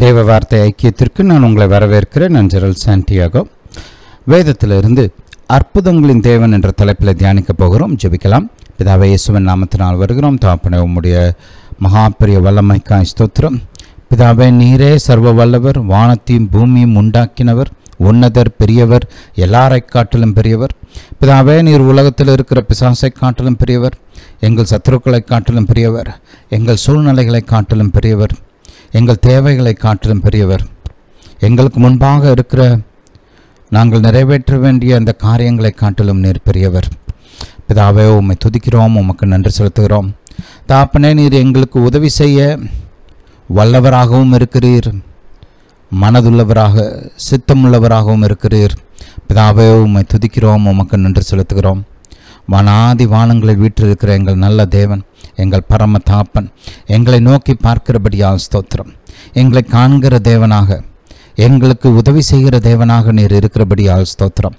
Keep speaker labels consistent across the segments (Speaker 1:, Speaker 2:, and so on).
Speaker 1: தேவ வார்த்தை ஐக்கியத்திற்கு நான் உங்களை வரவேற்கிறேன் நான் ஜெரல் சாண்டியாகோ வேதத்திலிருந்து அற்புதங்களின் தேவன் என்ற தலைப்பில் தியானிக்க போகிறோம் ஜெபிக்கலாம் பிதாவை இயேசுவன் நாமத்தினால் வருகிறோம் தாப்பனை உம்முடைய மகாபெரிய வல்லமைக்காய் ஸ்தோத்திரம் பிதாவை நீரே சர்வ வல்லவர் வானத்தையும் பூமியும் உண்டாக்கினவர் உன்னதர் பெரியவர் எல்லாரை காட்டிலும் பெரியவர் பிதாவே நீர் உலகத்தில் இருக்கிற பிசாசை காட்டிலும் பெரியவர் எங்கள் சத்துருக்களை காட்டிலும் பெரியவர் எங்கள் சூழ்நிலைகளை காட்டிலும் பெரியவர் எங்கள் தேவைகளை காட்டிலும் பெரியவர் எங்களுக்கு முன்பாக இருக்கிற நாங்கள் நிறைவேற்ற வேண்டிய அந்த காரியங்களை காட்டிலும் நீர் பெரியவர் பிதாவே உம்மை துதிக்கிறோம் உமக்கு நன்றி செலுத்துகிறோம் தாப்பனே நீர் எங்களுக்கு உதவி செய்ய வல்லவராகவும் இருக்கிறீர் மனதுள்ளவராக சித்தமுள்ளவராகவும் இருக்கிறீர் பிதாவே உம்மை துதிக்கிறோம் உமக்கு நன்றி செலுத்துகிறோம் வானாதி வானங்களில் வீற்றிருக்கிற எங்கள் நல்ல தேவன் எங்கள் பரம தாப்பன் எங்களை நோக்கி பார்க்கிறபடியால் ஸ்தோத்திரம் எங்களை காண்கிற தேவனாக எங்களுக்கு உதவி செய்கிற தேவனாக நீர் இருக்கிறபடியால் ஸ்தோத்திரம்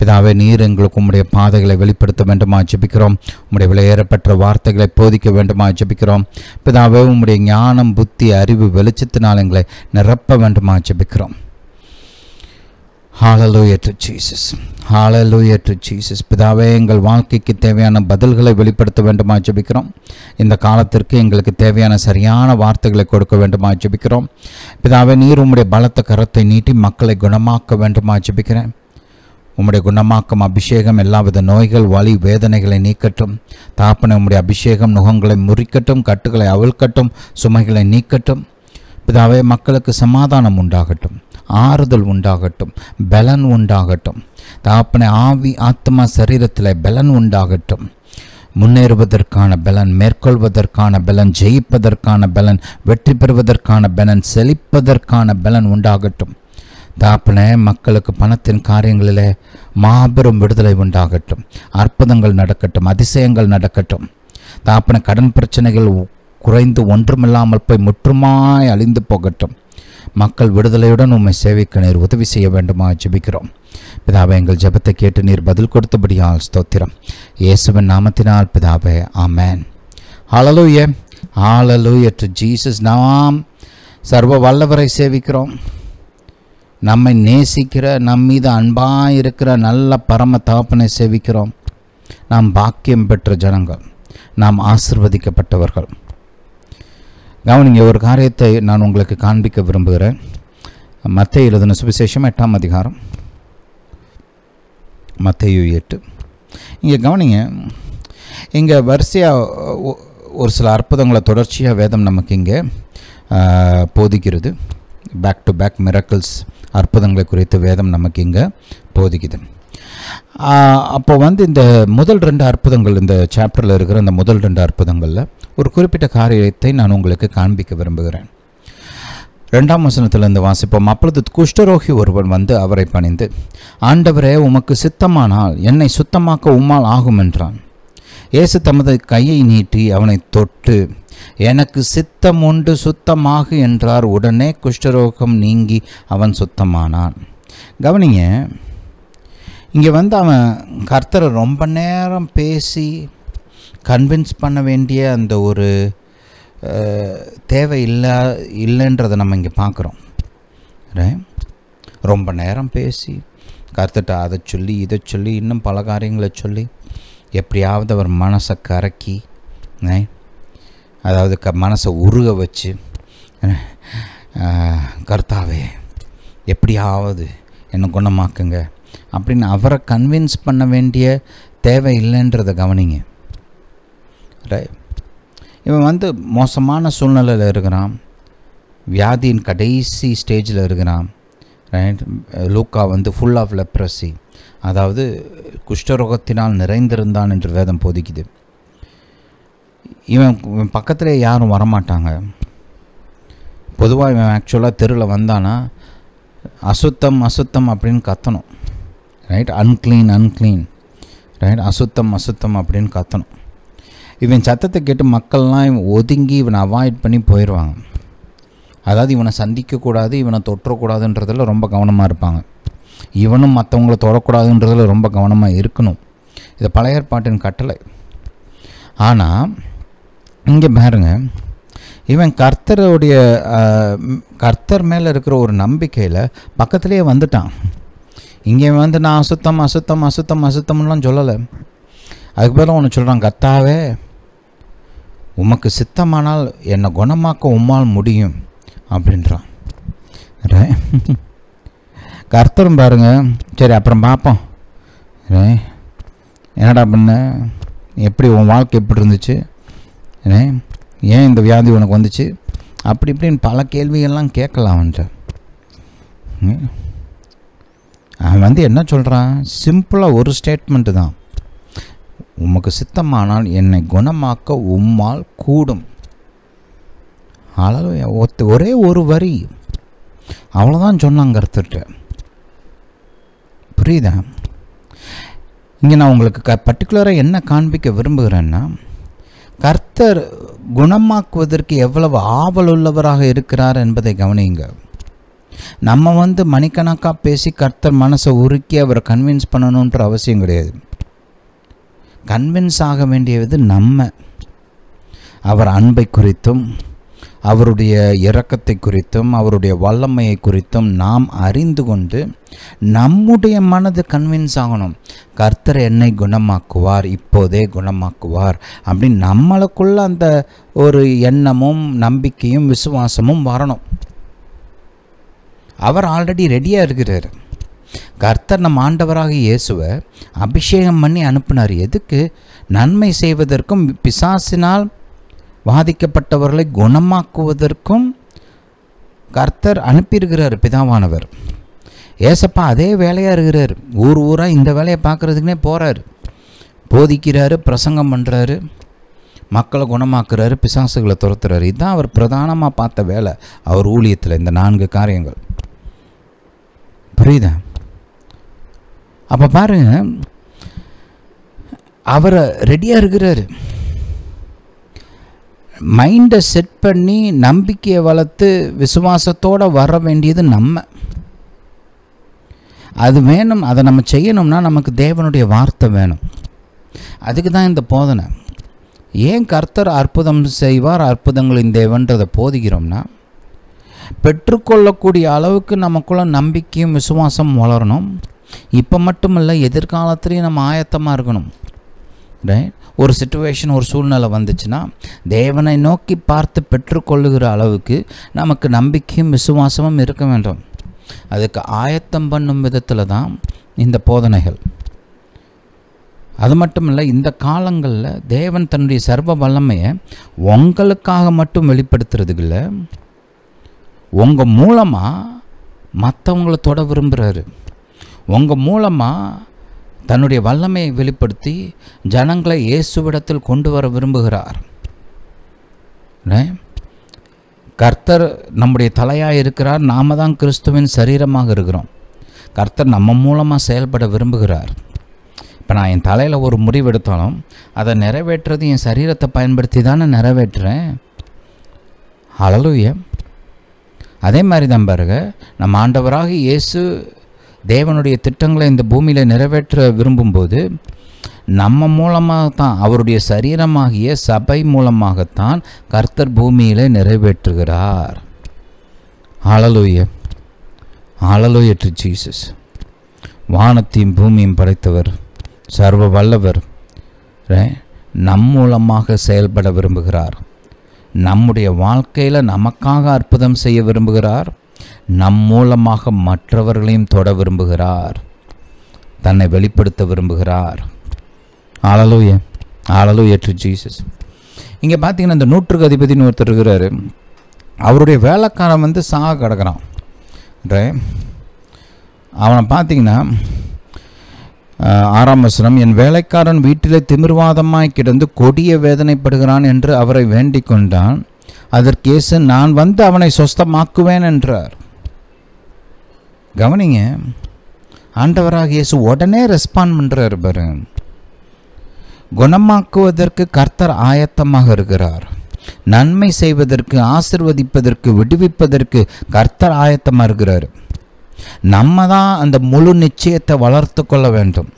Speaker 1: பிதாவே நீர் எங்களுக்கு உம்முடைய பாதைகளை வெளிப்படுத்த வேண்டுமா ஜபிக்கிறோம் உம்முடைய விலையேறப்பட்ட வார்த்தைகளை போதிக்க வேண்டுமா ஜபிக்கிறோம் பிதாவே உம்முடைய ஞானம் புத்தி அறிவு வெளிச்சத்தினால் எங்களை நிரப்ப வேண்டுமா ஜபிக்கிறோம் டு டு பிதாவே எங்கள் வாழ்க்கைக்கு தேவையான பதில்களை வெளிப்படுத்த வேண்டுமா ஜபிக்கிறோம் இந்த காலத்திற்கு எங்களுக்கு தேவையான சரியான வார்த்தைகளை கொடுக்க வேண்டுமா ஜபிக்கிறோம் பிதாவே நீர் உம்முடைய பலத்த கரத்தை நீட்டி மக்களை குணமாக்க வேண்டுமா ஜபிக்கிறேன் உம்முடைய குணமாக்கம் அபிஷேகம் எல்லாவித நோய்கள் வலி வேதனைகளை நீக்கட்டும் தாப்பனை உம்முடைய அபிஷேகம் நுகங்களை முறிக்கட்டும் கட்டுகளை அவிழ்கட்டும் சுமைகளை நீக்கட்டும் பிதாவே மக்களுக்கு சமாதானம் உண்டாகட்டும் ஆறுதல் உண்டாகட்டும் பலன் உண்டாகட்டும் தாப்பனை ஆவி ஆத்மா சரீரத்தில் பலன் உண்டாகட்டும் முன்னேறுவதற்கான பலன் மேற்கொள்வதற்கான பலன் ஜெயிப்பதற்கான பலன் வெற்றி பெறுவதற்கான பலன் செழிப்பதற்கான பலன் உண்டாகட்டும் தாப்பன மக்களுக்கு பணத்தின் காரியங்களில் மாபெரும் விடுதலை உண்டாகட்டும் அற்புதங்கள் நடக்கட்டும் அதிசயங்கள் நடக்கட்டும் தாப்பன கடன் பிரச்சனைகள் குறைந்து ஒன்றுமில்லாமல் போய் முற்றுமாய் அழிந்து போகட்டும் மக்கள் விடுதலையுடன் உண்மை சேவிக்க நீர் உதவி செய்ய வேண்டுமா ஜெபிக்கிறோம் பிதாவை எங்கள் ஜெபத்தை கேட்டு நீர் பதில் கொடுத்தபடியால் ஸ்தோத்திரம் இயேசுவின் நாமத்தினால் பிதாவே ஆமேன் ஹலலூய ஹாலலூய டு ஜீசஸ் நாம் சர்வ வல்லவரை சேவிக்கிறோம் நம்மை நேசிக்கிற நம் மீது அன்பாக இருக்கிற நல்ல பரம தாப்பனை சேவிக்கிறோம் நாம் பாக்கியம் பெற்ற ஜனங்கள் நாம் ஆசிர்வதிக்கப்பட்டவர்கள் கவனிங்க ஒரு காரியத்தை நான் உங்களுக்கு காண்பிக்க விரும்புகிறேன் மத்திய எழுதின சுவிசேஷம் எட்டாம் அதிகாரம் மத்தையு எட்டு இங்கே கவனிங்க இங்கே வரிசையாக ஒரு சில அற்புதங்களை தொடர்ச்சியாக வேதம் நமக்கு இங்கே போதிக்கிறது பேக் டு பேக் மிரக்கல்ஸ் அற்புதங்களை குறித்து வேதம் நமக்கு இங்கே போதிக்குது அப்போ வந்து இந்த முதல் ரெண்டு அற்புதங்கள் இந்த சாப்டரில் இருக்கிற இந்த முதல் ரெண்டு அற்புதங்களில் ஒரு குறிப்பிட்ட காரியத்தை நான் உங்களுக்கு காண்பிக்க விரும்புகிறேன் ரெண்டாம் வசனத்திலிருந்து வாசிப்போம் அப்பொழுது குஷ்டரோகி ஒருவன் வந்து அவரை பணிந்து ஆண்டவரே உமக்கு சித்தமானால் என்னை சுத்தமாக்க உம்மால் ஆகும் என்றான் இயேசு தமது கையை நீட்டி அவனை தொட்டு எனக்கு சித்தம் உண்டு சுத்தமாக என்றார் உடனே குஷ்டரோகம் நீங்கி அவன் சுத்தமானான் கவனிங்க இங்கே வந்து அவன் கர்த்தரை ரொம்ப நேரம் பேசி கன்வின்ஸ் பண்ண வேண்டிய அந்த ஒரு தேவை இல்லை இல்லைன்றதை நம்ம இங்கே பார்க்குறோம் ரொம்ப நேரம் பேசி கருத்துட்ட அதை சொல்லி இதை சொல்லி இன்னும் பல காரியங்களை சொல்லி எப்படியாவது அவர் மனசை கரக்கி அதாவது க மனசை உருக வச்சு கர்த்தாவே எப்படியாவது என்னை குணமாக்குங்க அப்படின்னு அவரை கன்வின்ஸ் பண்ண வேண்டிய தேவை இல்லைன்றதை கவனிங்க ரைட் இவன் வந்து மோசமான சூழ்நிலையில் இருக்கிறான் வியாதியின் கடைசி ஸ்டேஜில் இருக்கிறான் ரைட் லூக்கா வந்து ஃபுல் ஆஃப் லெப்ரஸி அதாவது குஷ்டரோகத்தினால் நிறைந்திருந்தான் என்று வேதம் போதிக்குது இவன் பக்கத்தில் யாரும் வரமாட்டாங்க பொதுவாக இவன் ஆக்சுவலாக தெருவில் வந்தானா அசுத்தம் அசுத்தம் அப்படின்னு கத்தணும் ரைட் அன்க்ளீன் அன்க்ளீன் ரைட் அசுத்தம் அசுத்தம் அப்படின்னு கத்தணும் இவன் சத்தத்தை கேட்டு மக்கள்லாம் இவன் ஒதுங்கி இவனை அவாய்ட் பண்ணி போயிடுவாங்க அதாவது இவனை சந்திக்கக்கூடாது இவனை தொற்றக்கூடாதுன்றதில் ரொம்ப கவனமாக இருப்பாங்க இவனும் மற்றவங்களை தொடக்கூடாதுன்றதில் ரொம்ப கவனமாக இருக்கணும் இது பழைய ஏற்பாட்டின் கட்டளை ஆனால் இங்கே பாருங்க இவன் கர்த்தருடைய கர்த்தர் மேலே இருக்கிற ஒரு நம்பிக்கையில் பக்கத்துலேயே வந்துட்டான் இங்கே வந்து நான் அசுத்தம் அசுத்தம் அசுத்தம் அசுத்தம்லாம் சொல்லலை அதுக்கு பதிலாக ஒன்று சொல்கிறான் கத்தாவே உமக்கு சித்தமானால் என்னை குணமாக்க உம்மால் முடியும் அப்படின்றான் கர்த்தரும் பாருங்க சரி அப்புறம் பார்ப்போம் என்னடா பண்ண எப்படி உன் வாழ்க்கை எப்படி இருந்துச்சு ஏன் இந்த வியாதி உனக்கு வந்துச்சு அப்படி இப்படின்னு பல கேள்விகள்லாம் கேட்கலாம் அவன்கிட்ட அவன் வந்து என்ன சொல்கிறான் சிம்பிளாக ஒரு ஸ்டேட்மெண்ட்டு தான் உமக்கு சித்தமானால் என்னை குணமாக்க உம்மால் கூடும் அழகு ஒத்து ஒரே ஒரு வரி அவ்வளோதான் சொன்னாங்க கருத்துட்டு புரியுதா இங்கே நான் உங்களுக்கு க பர்டிகுலராக என்ன காண்பிக்க விரும்புகிறேன்னா கர்த்தர் குணமாக்குவதற்கு எவ்வளவு ஆவல் உள்ளவராக இருக்கிறார் என்பதை கவனியுங்க நம்ம வந்து மணிக்கணக்காக பேசி கர்த்தர் மனசை உருக்கி அவரை கன்வின்ஸ் பண்ணணுன்ற அவசியம் கிடையாது கன்வின்ஸ் ஆக வேண்டியது நம்ம அவர் அன்பை குறித்தும் அவருடைய இரக்கத்தை குறித்தும் அவருடைய வல்லமையை குறித்தும் நாம் அறிந்து கொண்டு நம்முடைய மனது கன்வின்ஸ் ஆகணும் கர்த்தர் என்னை குணமாக்குவார் இப்போதே குணமாக்குவார் அப்படின்னு நம்மளுக்குள்ள அந்த ஒரு எண்ணமும் நம்பிக்கையும் விசுவாசமும் வரணும் அவர் ஆல்ரெடி ரெடியாக இருக்கிறார் கர்த்தர் நம் ஆண்டவராக இயேசுவை அபிஷேகம் பண்ணி அனுப்பினார் எதுக்கு நன்மை செய்வதற்கும் பிசாசினால் பாதிக்கப்பட்டவர்களை குணமாக்குவதற்கும் கர்த்தர் அனுப்பியிருக்கிறார் பிதாவானவர் ஏசப்பா அதே வேலையாக இருக்கிறார் ஊர் ஊராக இந்த வேலையை பார்க்குறதுக்குனே போகிறார் போதிக்கிறாரு பிரசங்கம் பண்ணுறாரு மக்களை குணமாக்குறாரு பிசாசுகளை துரத்துறாரு இதுதான் அவர் பிரதானமாக பார்த்த வேலை அவர் ஊழியத்தில் இந்த நான்கு காரியங்கள் புரியுதா அப்போ பாருங்கள் அவரை ரெடியாக இருக்கிறாரு மைண்டை செட் பண்ணி நம்பிக்கையை வளர்த்து விசுவாசத்தோடு வர வேண்டியது நம்ம அது வேணும் அதை நம்ம செய்யணும்னா நமக்கு தேவனுடைய வார்த்தை வேணும் அதுக்கு தான் இந்த போதனை ஏன் கர்த்தர் அற்புதம் செய்வார் அற்புதங்களின் தேவன்றதை போதிக்கிறோம்னா பெற்றுக்கொள்ளக்கூடிய அளவுக்கு நமக்குள்ள நம்பிக்கையும் விசுவாசம் வளரணும் இப்போ மட்டுமல்ல எதிர்காலத்துலேயும் நம்ம ஆயத்தமாக இருக்கணும் ரைட் ஒரு சுச்சுவேஷன் ஒரு சூழ்நிலை வந்துச்சுன்னா தேவனை நோக்கி பார்த்து பெற்றுக்கொள்ளுகிற அளவுக்கு நமக்கு நம்பிக்கையும் விசுவாசமும் இருக்க வேண்டும் அதுக்கு ஆயத்தம் பண்ணும் விதத்தில் தான் இந்த போதனைகள் அது மட்டும் இல்லை இந்த காலங்களில் தேவன் தன்னுடைய சர்வ வல்லமையை உங்களுக்காக மட்டும் வெளிப்படுத்துறதுக்கு இல்லை உங்கள் மூலமாக மற்றவங்களை தொட விரும்புகிறாரு உங்கள் மூலமாக தன்னுடைய வல்லமையை வெளிப்படுத்தி ஜனங்களை இயேசுவிடத்தில் கொண்டு வர விரும்புகிறார் கர்த்தர் நம்முடைய தலையாக இருக்கிறார் நாம தான் கிறிஸ்துவின் சரீரமாக இருக்கிறோம் கர்த்தர் நம்ம மூலமாக செயல்பட விரும்புகிறார் இப்போ நான் என் தலையில் ஒரு முடிவு எடுத்தாலும் அதை நிறைவேற்றுறது என் சரீரத்தை பயன்படுத்தி தானே நிறைவேற்றுறேன் அழலுய அதே மாதிரி தான் பாருங்க நம்ம ஆண்டவராக இயேசு தேவனுடைய திட்டங்களை இந்த பூமியில் நிறைவேற்ற விரும்பும்போது நம்ம மூலமாக தான் அவருடைய சரீரமாகிய சபை மூலமாகத்தான் கர்த்தர் பூமியில் நிறைவேற்றுகிறார் ஆளலோய ஆளலோய ஜீசஸ் வானத்தையும் பூமியும் படைத்தவர் சர்வ வல்லவர் நம் மூலமாக செயல்பட விரும்புகிறார் நம்முடைய வாழ்க்கையில் நமக்காக அற்புதம் செய்ய விரும்புகிறார் நம் மூலமாக மற்றவர்களையும் தொட விரும்புகிறார் தன்னை வெளிப்படுத்த விரும்புகிறார் ஆளலூய ஆளலூய ஏற்று ஜீசஸ் இங்கே பார்த்தீங்கன்னா இந்த நூற்றுக்கு அதிபதினு ஒருத்தர் இருக்கிறார் அவருடைய வேலைக்காரன் வந்து சாக கிடக்கிறான் அவனை பார்த்தீங்கன்னா ஆறாம் வசனம் என் வேலைக்காரன் வீட்டிலே திமிர்வாதமாய் கிடந்து கொடிய வேதனைப்படுகிறான் என்று அவரை வேண்டிக் கொண்டான் அதற்கேசு நான் வந்து அவனை சொஸ்தமாக்குவேன் என்றார் கவனிங்க ஆண்டவராக இயேசு உடனே ரெஸ்பாண்ட் பண்ணுறாரு பாரு குணமாக்குவதற்கு கர்த்தர் ஆயத்தமாக இருக்கிறார் நன்மை செய்வதற்கு ஆசிர்வதிப்பதற்கு விடுவிப்பதற்கு கர்த்தர் ஆயத்தமாக இருக்கிறார் நம்ம தான் அந்த முழு நிச்சயத்தை வளர்த்து கொள்ள வேண்டும்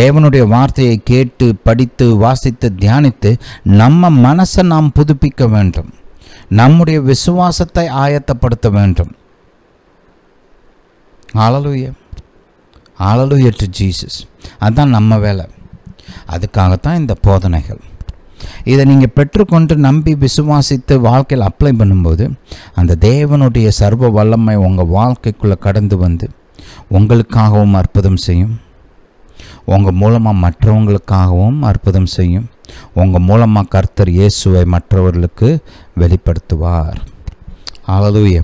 Speaker 1: தேவனுடைய வார்த்தையை கேட்டு படித்து வாசித்து தியானித்து நம்ம மனசை நாம் புதுப்பிக்க வேண்டும் நம்முடைய விசுவாசத்தை ஆயத்தப்படுத்த வேண்டும் ஆளலுய ஆலலூயா டு ஜீசஸ் அதுதான் நம்ம வேலை அதுக்காகத்தான் இந்த போதனைகள் இதை நீங்கள் பெற்றுக்கொண்டு நம்பி விசுவாசித்து வாழ்க்கையில் அப்ளை பண்ணும்போது அந்த தேவனுடைய சர்வ வல்லமை உங்கள் வாழ்க்கைக்குள்ளே கடந்து வந்து உங்களுக்காகவும் அற்புதம் செய்யும் உங்கள் மூலமாக மற்றவங்களுக்காகவும் அற்புதம் செய்யும் உங்கள் மூலமாக கர்த்தர் இயேசுவை மற்றவர்களுக்கு வெளிப்படுத்துவார் ஆளலுய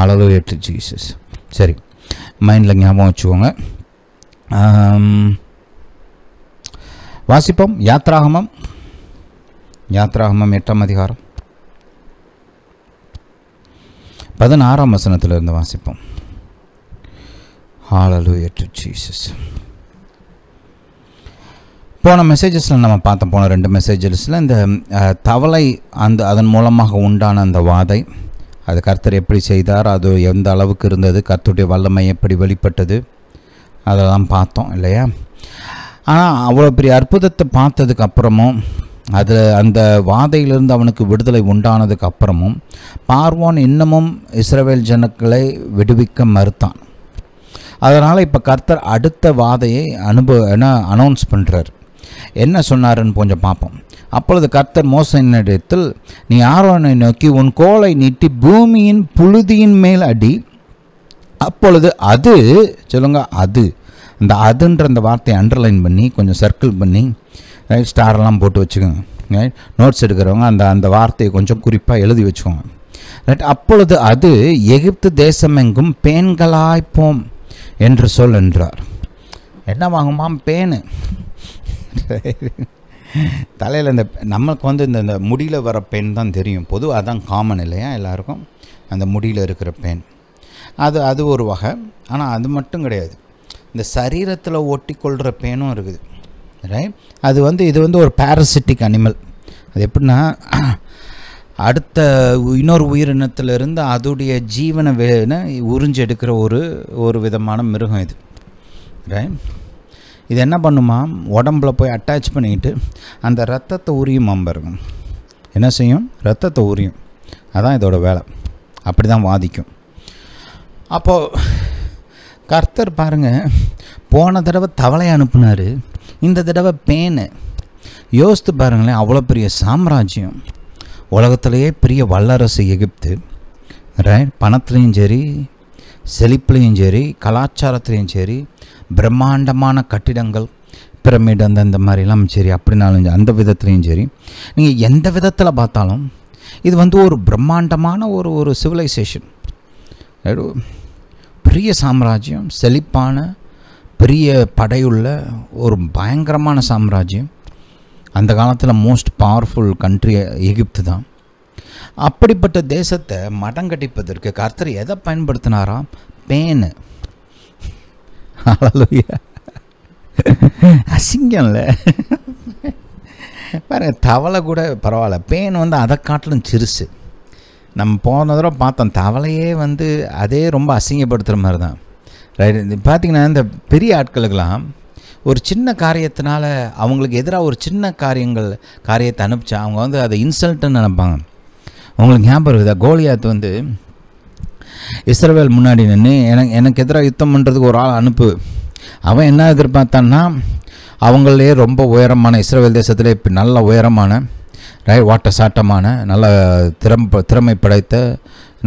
Speaker 1: ஆளலுய டு ஜீசஸ் சரி மைண்டில் ஞாபகம் வச்சுக்கோங்க வாசிப்போம் யாத்ராகமம் யாத்ராகமம் எட்டாம் அதிகாரம் பதினாறாம் வசனத்திலிருந்து வாசிப்போம் போன மெசேஜஸில் நம்ம பார்த்தோம் போன ரெண்டு மெசேஜஸில் இந்த தவளை அந்த அதன் மூலமாக உண்டான அந்த வாதை அது கர்த்தர் எப்படி செய்தார் அது எந்த அளவுக்கு இருந்தது கர்த்தருடைய வல்லமை எப்படி வெளிப்பட்டது அதெல்லாம் பார்த்தோம் இல்லையா ஆனால் அவ்வளோ பெரிய அற்புதத்தை பார்த்ததுக்கு அப்புறமும் அது அந்த வாதையிலிருந்து அவனுக்கு விடுதலை உண்டானதுக்கு அப்புறமும் பார்வோன் இன்னமும் இஸ்ரவேல் ஜனக்களை விடுவிக்க மறுத்தான் அதனால் இப்போ கர்த்தர் அடுத்த வாதையை அனுபவ என அனௌன்ஸ் பண்ணுறார் என்ன சொன்னாருன்னு கொஞ்சம் பார்ப்போம் அப்பொழுது கர்த்தர் மோசனிடத்தில் நீ ஆரோனை நோக்கி உன் கோலை நீட்டி பூமியின் புழுதியின் மேல் அடி அப்பொழுது அது சொல்லுங்க அது அந்த அதுன்ற அந்த வார்த்தையை அண்டர்லைன் பண்ணி கொஞ்சம் சர்க்கிள் பண்ணி ரைட் ஸ்டாரெல்லாம் போட்டு வச்சுக்கோங்க ரைட் நோட்ஸ் எடுக்கிறவங்க அந்த அந்த வார்த்தையை கொஞ்சம் குறிப்பாக எழுதி வச்சுக்கோங்க ரைட் அப்பொழுது அது எகிப்து தேசமெங்கும் பேன்களாய்ப்போம் என்று சொல் என்றார் என்ன வாங்குமாம் பேனு தலையில் இந்த நமக்கு வந்து இந்த இந்த முடியில் வர பெண் தான் தெரியும் பொதுவாக அதுதான் காமன் இல்லையா எல்லாருக்கும் அந்த முடியில் இருக்கிற பெயின் அது அது ஒரு வகை ஆனால் அது மட்டும் கிடையாது இந்த சரீரத்தில் ஒட்டிக்கொள்கிற பேனும் இருக்குது ரைட் அது வந்து இது வந்து ஒரு பேரசிட்டிக் அனிமல் அது எப்படின்னா அடுத்த இன்னொரு உயிரினத்திலிருந்து அதோடைய ஜீவனை உறிஞ்செடுக்கிற ஒரு ஒரு விதமான மிருகம் இது ரைட் இது என்ன பண்ணுமா உடம்புல போய் அட்டாச் பண்ணிக்கிட்டு அந்த ரத்தத்தை உரியும் பாருங்க என்ன செய்யும் ரத்தத்தை உரியும் அதான் இதோட வேலை அப்படி தான் வாதிக்கும் அப்போது கர்த்தர் பாருங்கள் போன தடவை தவளை அனுப்புனார் இந்த தடவை பேனு யோசித்து பாருங்களேன் அவ்வளோ பெரிய சாம்ராஜ்யம் உலகத்திலேயே பெரிய வல்லரசு எகிப்து ரைட் பணத்துலேயும் சரி செழிப்புலேயும் சரி கலாச்சாரத்துலேயும் சரி பிரம்மாண்டமான கட்டிடங்கள் பிரமிட் அந்த இந்த மாதிரிலாம் சரி அப்படினாலும் அந்த விதத்துலேயும் சரி நீங்கள் எந்த விதத்தில் பார்த்தாலும் இது வந்து ஒரு பிரம்மாண்டமான ஒரு ஒரு சிவிலைசேஷன் பெரிய சாம்ராஜ்யம் செழிப்பான பெரிய படையுள்ள ஒரு பயங்கரமான சாம்ராஜ்யம் அந்த காலத்தில் மோஸ்ட் பவர்ஃபுல் கண்ட்ரி எகிப்து தான் அப்படிப்பட்ட தேசத்தை மடம் கட்டிப்பதற்கு கர்த்தர் எதை பயன்படுத்தினாரா பேனு அழலுயா அசிங்கம்ல பாருங்க தவளை கூட பரவாயில்ல பேன் வந்து அதை காட்டிலும் சிறுசு நம்ம போன தடவை பார்த்தோம் தவளையே வந்து அதே ரொம்ப அசிங்கப்படுத்துகிற மாதிரி தான் ரைட் பார்த்தீங்கன்னா இந்த பெரிய ஆட்களுக்கெல்லாம் ஒரு சின்ன காரியத்தினால அவங்களுக்கு எதிராக ஒரு சின்ன காரியங்கள் காரியத்தை அனுப்பிச்சா அவங்க வந்து அதை இன்சல்ட்டுன்னு நினைப்பாங்க அவங்களுக்கு ஞாபகம் இருக்குதா கோலியாத் வந்து இஸ்ரவேல் முன்னாடி நின்று எனக்கு எனக்கு எதிராக யுத்தம் பண்ணுறதுக்கு ஒரு ஆள் அனுப்பு அவன் என்ன எதிர்பார்த்தான்னா அவங்களே ரொம்ப உயரமான இஸ்ரேல் தேசத்தில் இப்போ நல்ல உயரமான ரைட் வாட்ட சாட்டமான நல்ல திறம் திறமை படைத்த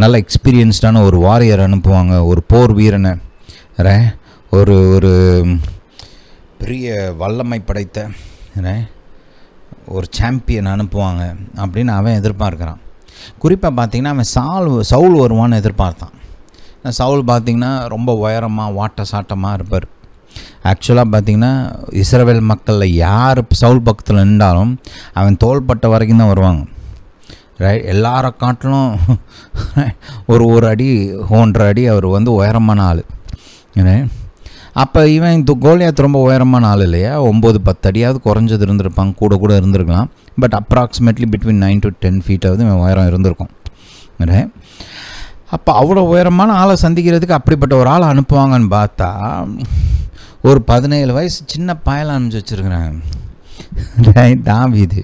Speaker 1: நல்ல எக்ஸ்பீரியன்ஸ்டான ஒரு வாரியர் அனுப்புவாங்க ஒரு போர் வீரனை ரே ஒரு ஒரு பெரிய வல்லமை படைத்த ரே ஒரு சாம்பியன் அனுப்புவாங்க அப்படின்னு அவன் எதிர்பார்க்குறான் குறிப்பாக பார்த்திங்கன்னா அவன் சால் சவுல் வருவான்னு எதிர்பார்த்தான் சவுல் பார்த்திங்கன்னா ரொம்ப உயரமாக வாட்ட சாட்டமாக இருப்பார் ஆக்சுவலாக பார்த்திங்கன்னா இஸ்ரவேல் மக்களில் யார் சவுல் பக்கத்தில் நின்றாலும் அவன் தோள்பட்ட வரைக்கும் தான் வருவாங்க ரைட் எல்லாரை காட்டிலும் ஒரு ஒரு அடி ஒன்றரை அடி அவர் வந்து உயரமான ஆள் அப்போ இவன் இந்த கோலியாத் ரொம்ப உயரமான ஆள் இல்லையா ஒம்பது பத்து அடியாவது குறைஞ்சது இருந்திருப்பாங்க கூட கூட இருந்திருக்கலாம் but approximately between nine to ten ஃபீட்டாவது இவன் உயரம் இருந்திருக்கும் அப்போ அவ்வளோ உயரமான ஆளை சந்திக்கிறதுக்கு அப்படிப்பட்ட ஒரு ஆளை அனுப்புவாங்கன்னு பார்த்தா ஒரு பதினேழு வயசு சின்ன பயலை அனுப்பிச்சு வச்சுருக்குறாங்க தாவிது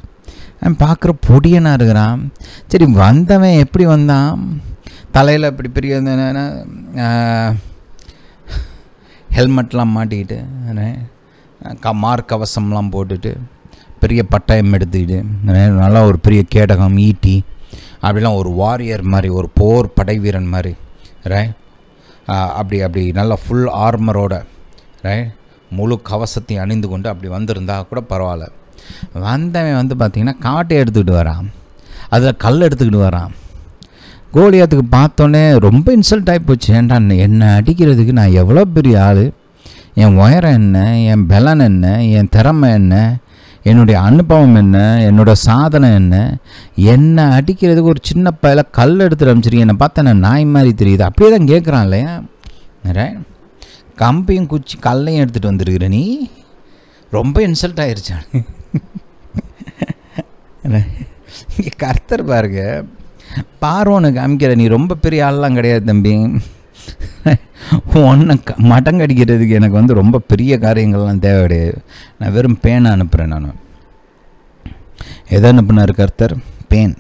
Speaker 1: அவன் பார்க்குற பொடியனாக இருக்கிறான் சரி வந்தவன் எப்படி வந்தான் தலையில் இப்படி பெரிய ஹெல்மெட்லாம் மாட்டிக்கிட்டு க மார்க்கவசம்லாம் போட்டுட்டு பெரிய பட்டயம் எடுத்துக்கிட்டு நல்லா ஒரு பெரிய கேடகம் ஈட்டி அப்படிலாம் ஒரு வாரியர் மாதிரி ஒரு போர் படை வீரன் மாதிரி ரே அப்படி அப்படி நல்லா ஃபுல் ஆர்மரோட ரே முழு கவசத்தையும் அணிந்து கொண்டு அப்படி வந்திருந்தா கூட பரவாயில்ல வந்தவன் வந்து பார்த்திங்கன்னா காட்டை எடுத்துக்கிட்டு வரான் அதில் கல் எடுத்துக்கிட்டு வரான் கோலியாத்துக்கு பார்த்தோன்னே ரொம்ப இன்சல்ட் ஆகி போச்சு ஏன்டா என்னை அடிக்கிறதுக்கு நான் எவ்வளோ பெரிய ஆள் என் உயரம் என்ன என் பலன் என்ன என் திறமை என்ன என்னுடைய அனுபவம் என்ன என்னோட சாதனை என்ன என்னை அடிக்கிறதுக்கு ஒரு சின்ன பயில கல் எடுத்துட்டு அமைச்சிருக்கேன் என்னை பார்த்தா என்ன நாய் மாதிரி தெரியுது அப்படியே தான் கேட்குறான் இல்லையா கம்பையும் குச்சி கல்லையும் எடுத்துகிட்டு வந்துருக்குற நீ ரொம்ப இன்சல்ட் ஆயிடுச்சான் இங்கே கர்த்தர் பாருங்கள் பார்வோனு காமிக்கிற நீ ரொம்ப பெரிய ஆள்லாம் கிடையாது தம்பி ஒன்றை மட்டம் கடிக்கிறதுக்கு எனக்கு வந்து ரொம்ப பெரிய காரியங்கள்லாம் தேவை கிடையாது நான் வெறும் பேனை அனுப்புகிறேன் நான் எதை அனுப்புனார் கர்த்தர் பேன்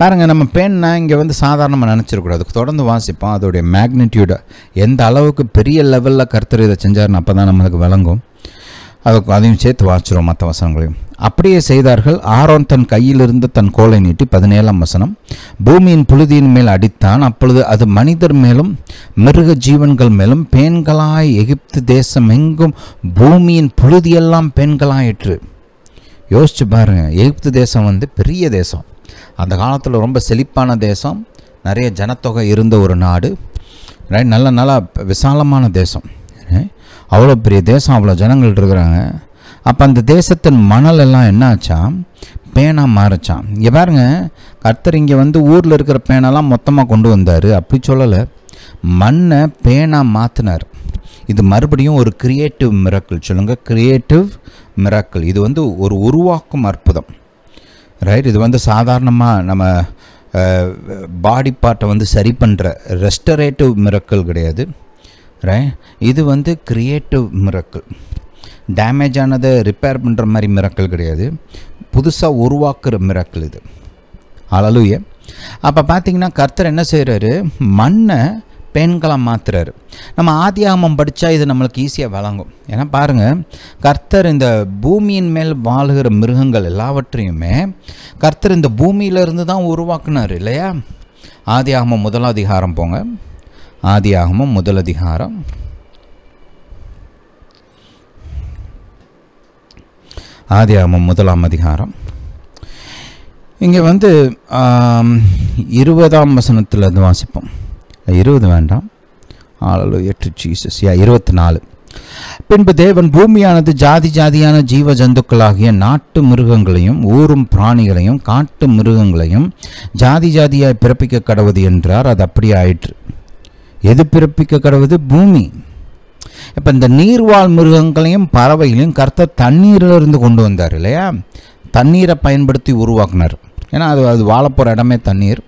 Speaker 1: பாருங்கள் நம்ம பேன்னா இங்கே வந்து சாதாரணமாக நினச்சிடக்கூடாது தொடர்ந்து வாசிப்போம் அதோடைய மேக்னிடியூடை எந்த அளவுக்கு பெரிய லெவலில் கர்த்தர் இதை செஞ்சார்னு அப்போ தான் நம்மளுக்கு விளங்கும் அதுக்கு அதையும் சேர்த்து வாசிச்சிரும் மற்ற வசனங்களையும் அப்படியே செய்தார்கள் ஆரோன் தன் கையிலிருந்து தன் கோலை நீட்டி பதினேழாம் வசனம் பூமியின் புழுதியின் மேல் அடித்தான் அப்பொழுது அது மனிதர் மேலும் மிருக ஜீவன்கள் மேலும் பெண்களாய் எகிப்து தேசம் எங்கும் பூமியின் புழுதியெல்லாம் பெண்களாயிற்று யோசிச்சு பாருங்கள் எகிப்து தேசம் வந்து பெரிய தேசம் அந்த காலத்தில் ரொம்ப செழிப்பான தேசம் நிறைய ஜனத்தொகை இருந்த ஒரு நாடு நல்ல நல்லா விசாலமான தேசம் அவ்வளோ பெரிய தேசம் அவ்வளோ ஜனங்கள் இருக்கிறாங்க அப்போ அந்த தேசத்தின் மணல் எல்லாம் என்னாச்சா பேனாக பேனா மாறிச்சான் இங்கே பாருங்க கர்த்தர் இங்கே வந்து ஊரில் இருக்கிற பேனெல்லாம் மொத்தமாக கொண்டு வந்தார் அப்படி சொல்லலை மண்ணை பேனா மாற்றினார் இது மறுபடியும் ஒரு கிரியேட்டிவ் மிராக்கிள் சொல்லுங்கள் கிரியேட்டிவ் மிராக்கிள் இது வந்து ஒரு உருவாக்கும் அற்புதம் ரைட் இது வந்து சாதாரணமாக நம்ம பாடி பார்ட்டை வந்து சரி பண்ணுற ரெஸ்டரேட்டிவ் மிராக்கிள் கிடையாது ரைட் இது வந்து க்ரியேட்டிவ் மிரக்கல் டேமேஜ் ஆனதை ரிப்பேர் பண்ணுற மாதிரி மிரக்கல் கிடையாது புதுசாக உருவாக்குற மிரக்கல் இது அழலுய அப்போ பார்த்தீங்கன்னா கர்த்தர் என்ன செய்கிறாரு மண்ணை பெண்களாக மாற்றுறாரு நம்ம ஆதி ஆமம் படித்தா இது நம்மளுக்கு ஈஸியாக வழங்கும் ஏன்னா பாருங்கள் கர்த்தர் இந்த பூமியின் மேல் வாழுகிற மிருகங்கள் எல்லாவற்றையுமே கர்த்தர் இந்த பூமியிலேருந்து தான் உருவாக்குனார் இல்லையா ஆதி ஆமம் முதலாதிகாரம் போங்க ஆதியாகமும் முதல் அதிகாரம் ஆதியாகமும் முதலாம் அதிகாரம் இங்கே வந்து இருபதாம் வசனத்தில் இருந்து வாசிப்போம் இருபது வேண்டாம் ஆளு எட்டு ஜீசஸ் யா இருபத்தி நாலு பின்பு தேவன் பூமியானது ஜாதி ஜாதியான ஜீவ ஜந்துக்களாகிய நாட்டு மிருகங்களையும் ஊரும் பிராணிகளையும் காட்டு மிருகங்களையும் ஜாதி ஜாதியாய் பிறப்பிக்க கடவுது என்றார் அது அப்படியே ஆயிற்று எது பிறப்பிக்க கடவுது பூமி இப்போ இந்த நீர்வாழ் மிருகங்களையும் பறவைகளையும் கர்த்தர் தண்ணீரிலிருந்து கொண்டு வந்தார் இல்லையா தண்ணீரை பயன்படுத்தி உருவாக்குனார் ஏன்னா அது அது வாழப்போகிற இடமே தண்ணீர்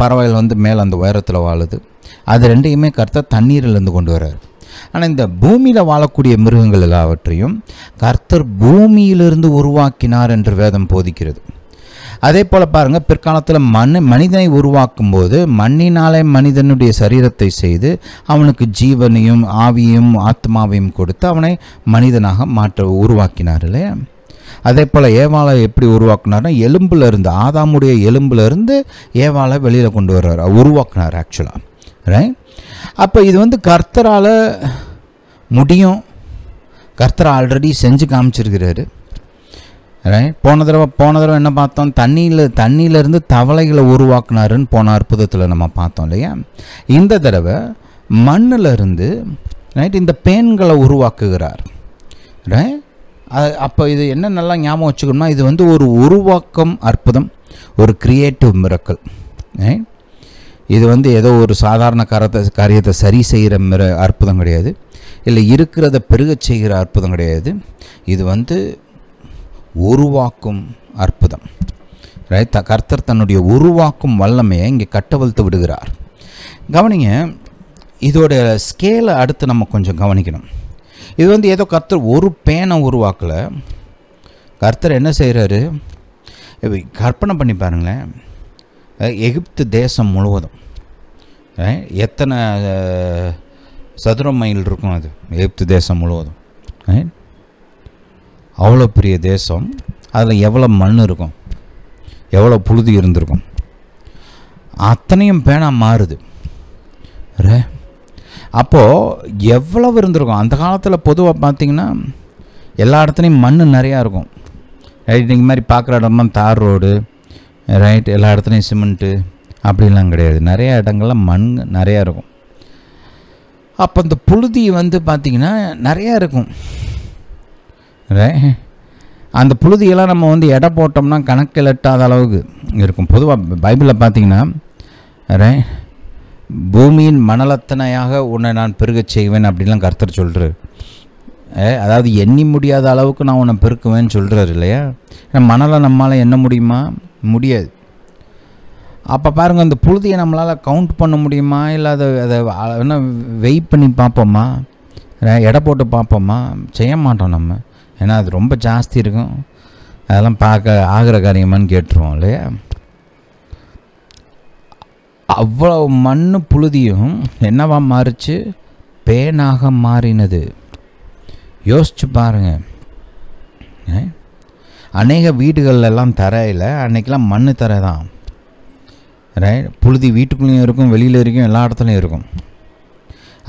Speaker 1: பறவைகள் வந்து மேலே அந்த உயரத்தில் வாழுது அது ரெண்டையுமே கர்த்தர் தண்ணீரிலிருந்து கொண்டு வர்றார் ஆனால் இந்த பூமியில் வாழக்கூடிய மிருகங்கள் எல்லாவற்றையும் கர்த்தர் பூமியிலிருந்து உருவாக்கினார் என்று வேதம் போதிக்கிறது அதே போல் பாருங்கள் பிற்காலத்தில் மண் மனிதனை உருவாக்கும் போது மண்ணினாலே மனிதனுடைய சரீரத்தை செய்து அவனுக்கு ஜீவனையும் ஆவியும் ஆத்மாவையும் கொடுத்து அவனை மனிதனாக மாற்ற உருவாக்கினார் இல்லையா அதே போல் ஏவாலை எப்படி உருவாக்குனார்னா எலும்பில் இருந்து ஆதாமுடைய எலும்பில் இருந்து ஏவாலை வெளியில் கொண்டு வர்றார் உருவாக்குனார் ஆக்சுவலாக ரைட் அப்போ இது வந்து கர்த்தரால் முடியும் கர்த்தர் ஆல்ரெடி செஞ்சு காமிச்சிருக்கிறாரு ரைட் போன தடவை போன தடவை என்ன பார்த்தோம் தண்ணியில் தண்ணியிலேருந்து தவளைகளை உருவாக்குனாருன்னு போன அற்புதத்தில் நம்ம பார்த்தோம் இல்லையா இந்த தடவை மண்ணிலிருந்து ரைட் இந்த பேன்களை உருவாக்குகிறார் ரைட் அப்போ இது என்ன நல்லா ஞாபகம் வச்சுக்கணும்னா இது வந்து ஒரு உருவாக்கம் அற்புதம் ஒரு கிரியேட்டிவ் மிரக்கல் ரைட் இது வந்து ஏதோ ஒரு சாதாரண காரத்தை காரியத்தை சரி செய்கிற மிர அற்புதம் கிடையாது இல்லை இருக்கிறத பெருகச் செய்கிற அற்புதம் கிடையாது இது வந்து உருவாக்கும் அற்புதம் ரைட் கர்த்தர் தன்னுடைய உருவாக்கும் வல்லமையை இங்கே கட்டவழ்த்து விடுகிறார் கவனிங்க இதோடைய ஸ்கேலை அடுத்து நம்ம கொஞ்சம் கவனிக்கணும் இது வந்து ஏதோ கர்த்தர் ஒரு பேனை உருவாக்கலை கர்த்தர் என்ன செய்கிறாரு கற்பனை பண்ணி பாருங்களேன் எகிப்து தேசம் முழுவதும் எத்தனை சதுர மைல் இருக்கும் அது எகிப்து தேசம் முழுவதும் அவ்வளோ பெரிய தேசம் அதில் எவ்வளோ மண் இருக்கும் எவ்வளோ புழுதி இருந்திருக்கும் அத்தனையும் பேனா மாறுது ரே அப்போது எவ்வளவு இருந்திருக்கும் அந்த காலத்தில் பொதுவாக பார்த்திங்கன்னா எல்லா இடத்துலையும் மண் நிறையா இருக்கும் ரைட் நீங்கள் மாதிரி பார்க்குற இடமா தார் ரோடு ரைட் எல்லா இடத்துலையும் சிமெண்ட்டு அப்படிலாம் கிடையாது நிறையா இடங்கள்ல மண் நிறையா இருக்கும் அப்போ இந்த புழுதி வந்து பார்த்திங்கன்னா நிறையா இருக்கும் அந்த புழுதியெல்லாம் நம்ம வந்து எடை போட்டோம்னா கணக்கில் எட்டாத அளவுக்கு இருக்கும் பொதுவாக பைபிளில் பார்த்தீங்கன்னா பூமியின் மணலத்தனையாக உன்னை நான் பெருகச் செய்வேன் அப்படின்லாம் கருத்தர் சொல்கிறார் eh, அதாவது எண்ணி முடியாத அளவுக்கு நான் உன்னை பெருக்குவேன்னு சொல்கிறாரு இல்லையா ஏன்னா மணலை நம்மளால் எண்ண முடியுமா முடியாது அப்போ பாருங்கள் அந்த புழுதியை நம்மளால் கவுண்ட் பண்ண முடியுமா இல்லை அதை அதை என்ன வெயிட் பண்ணி பார்ப்போமா எடை போட்டு பார்ப்போமா செய்ய மாட்டோம் நம்ம ஏன்னா அது ரொம்ப ஜாஸ்தி இருக்கும் அதெல்லாம் பார்க்க ஆகிற காரியமானு கேட்டுருவோம் இல்லையா அவ்வளோ மண்ணு புழுதியும் என்னவா மாறிச்சு பேனாக மாறினது யோசிச்சு பாருங்கள் அநேக வீடுகள்லாம் தரையில் அன்னைக்கெல்லாம் மண் தரை தான் ரைட் புழுதி வீட்டுக்குள்ளேயும் இருக்கும் வெளியில் இருக்கும் எல்லா இடத்துலையும் இருக்கும்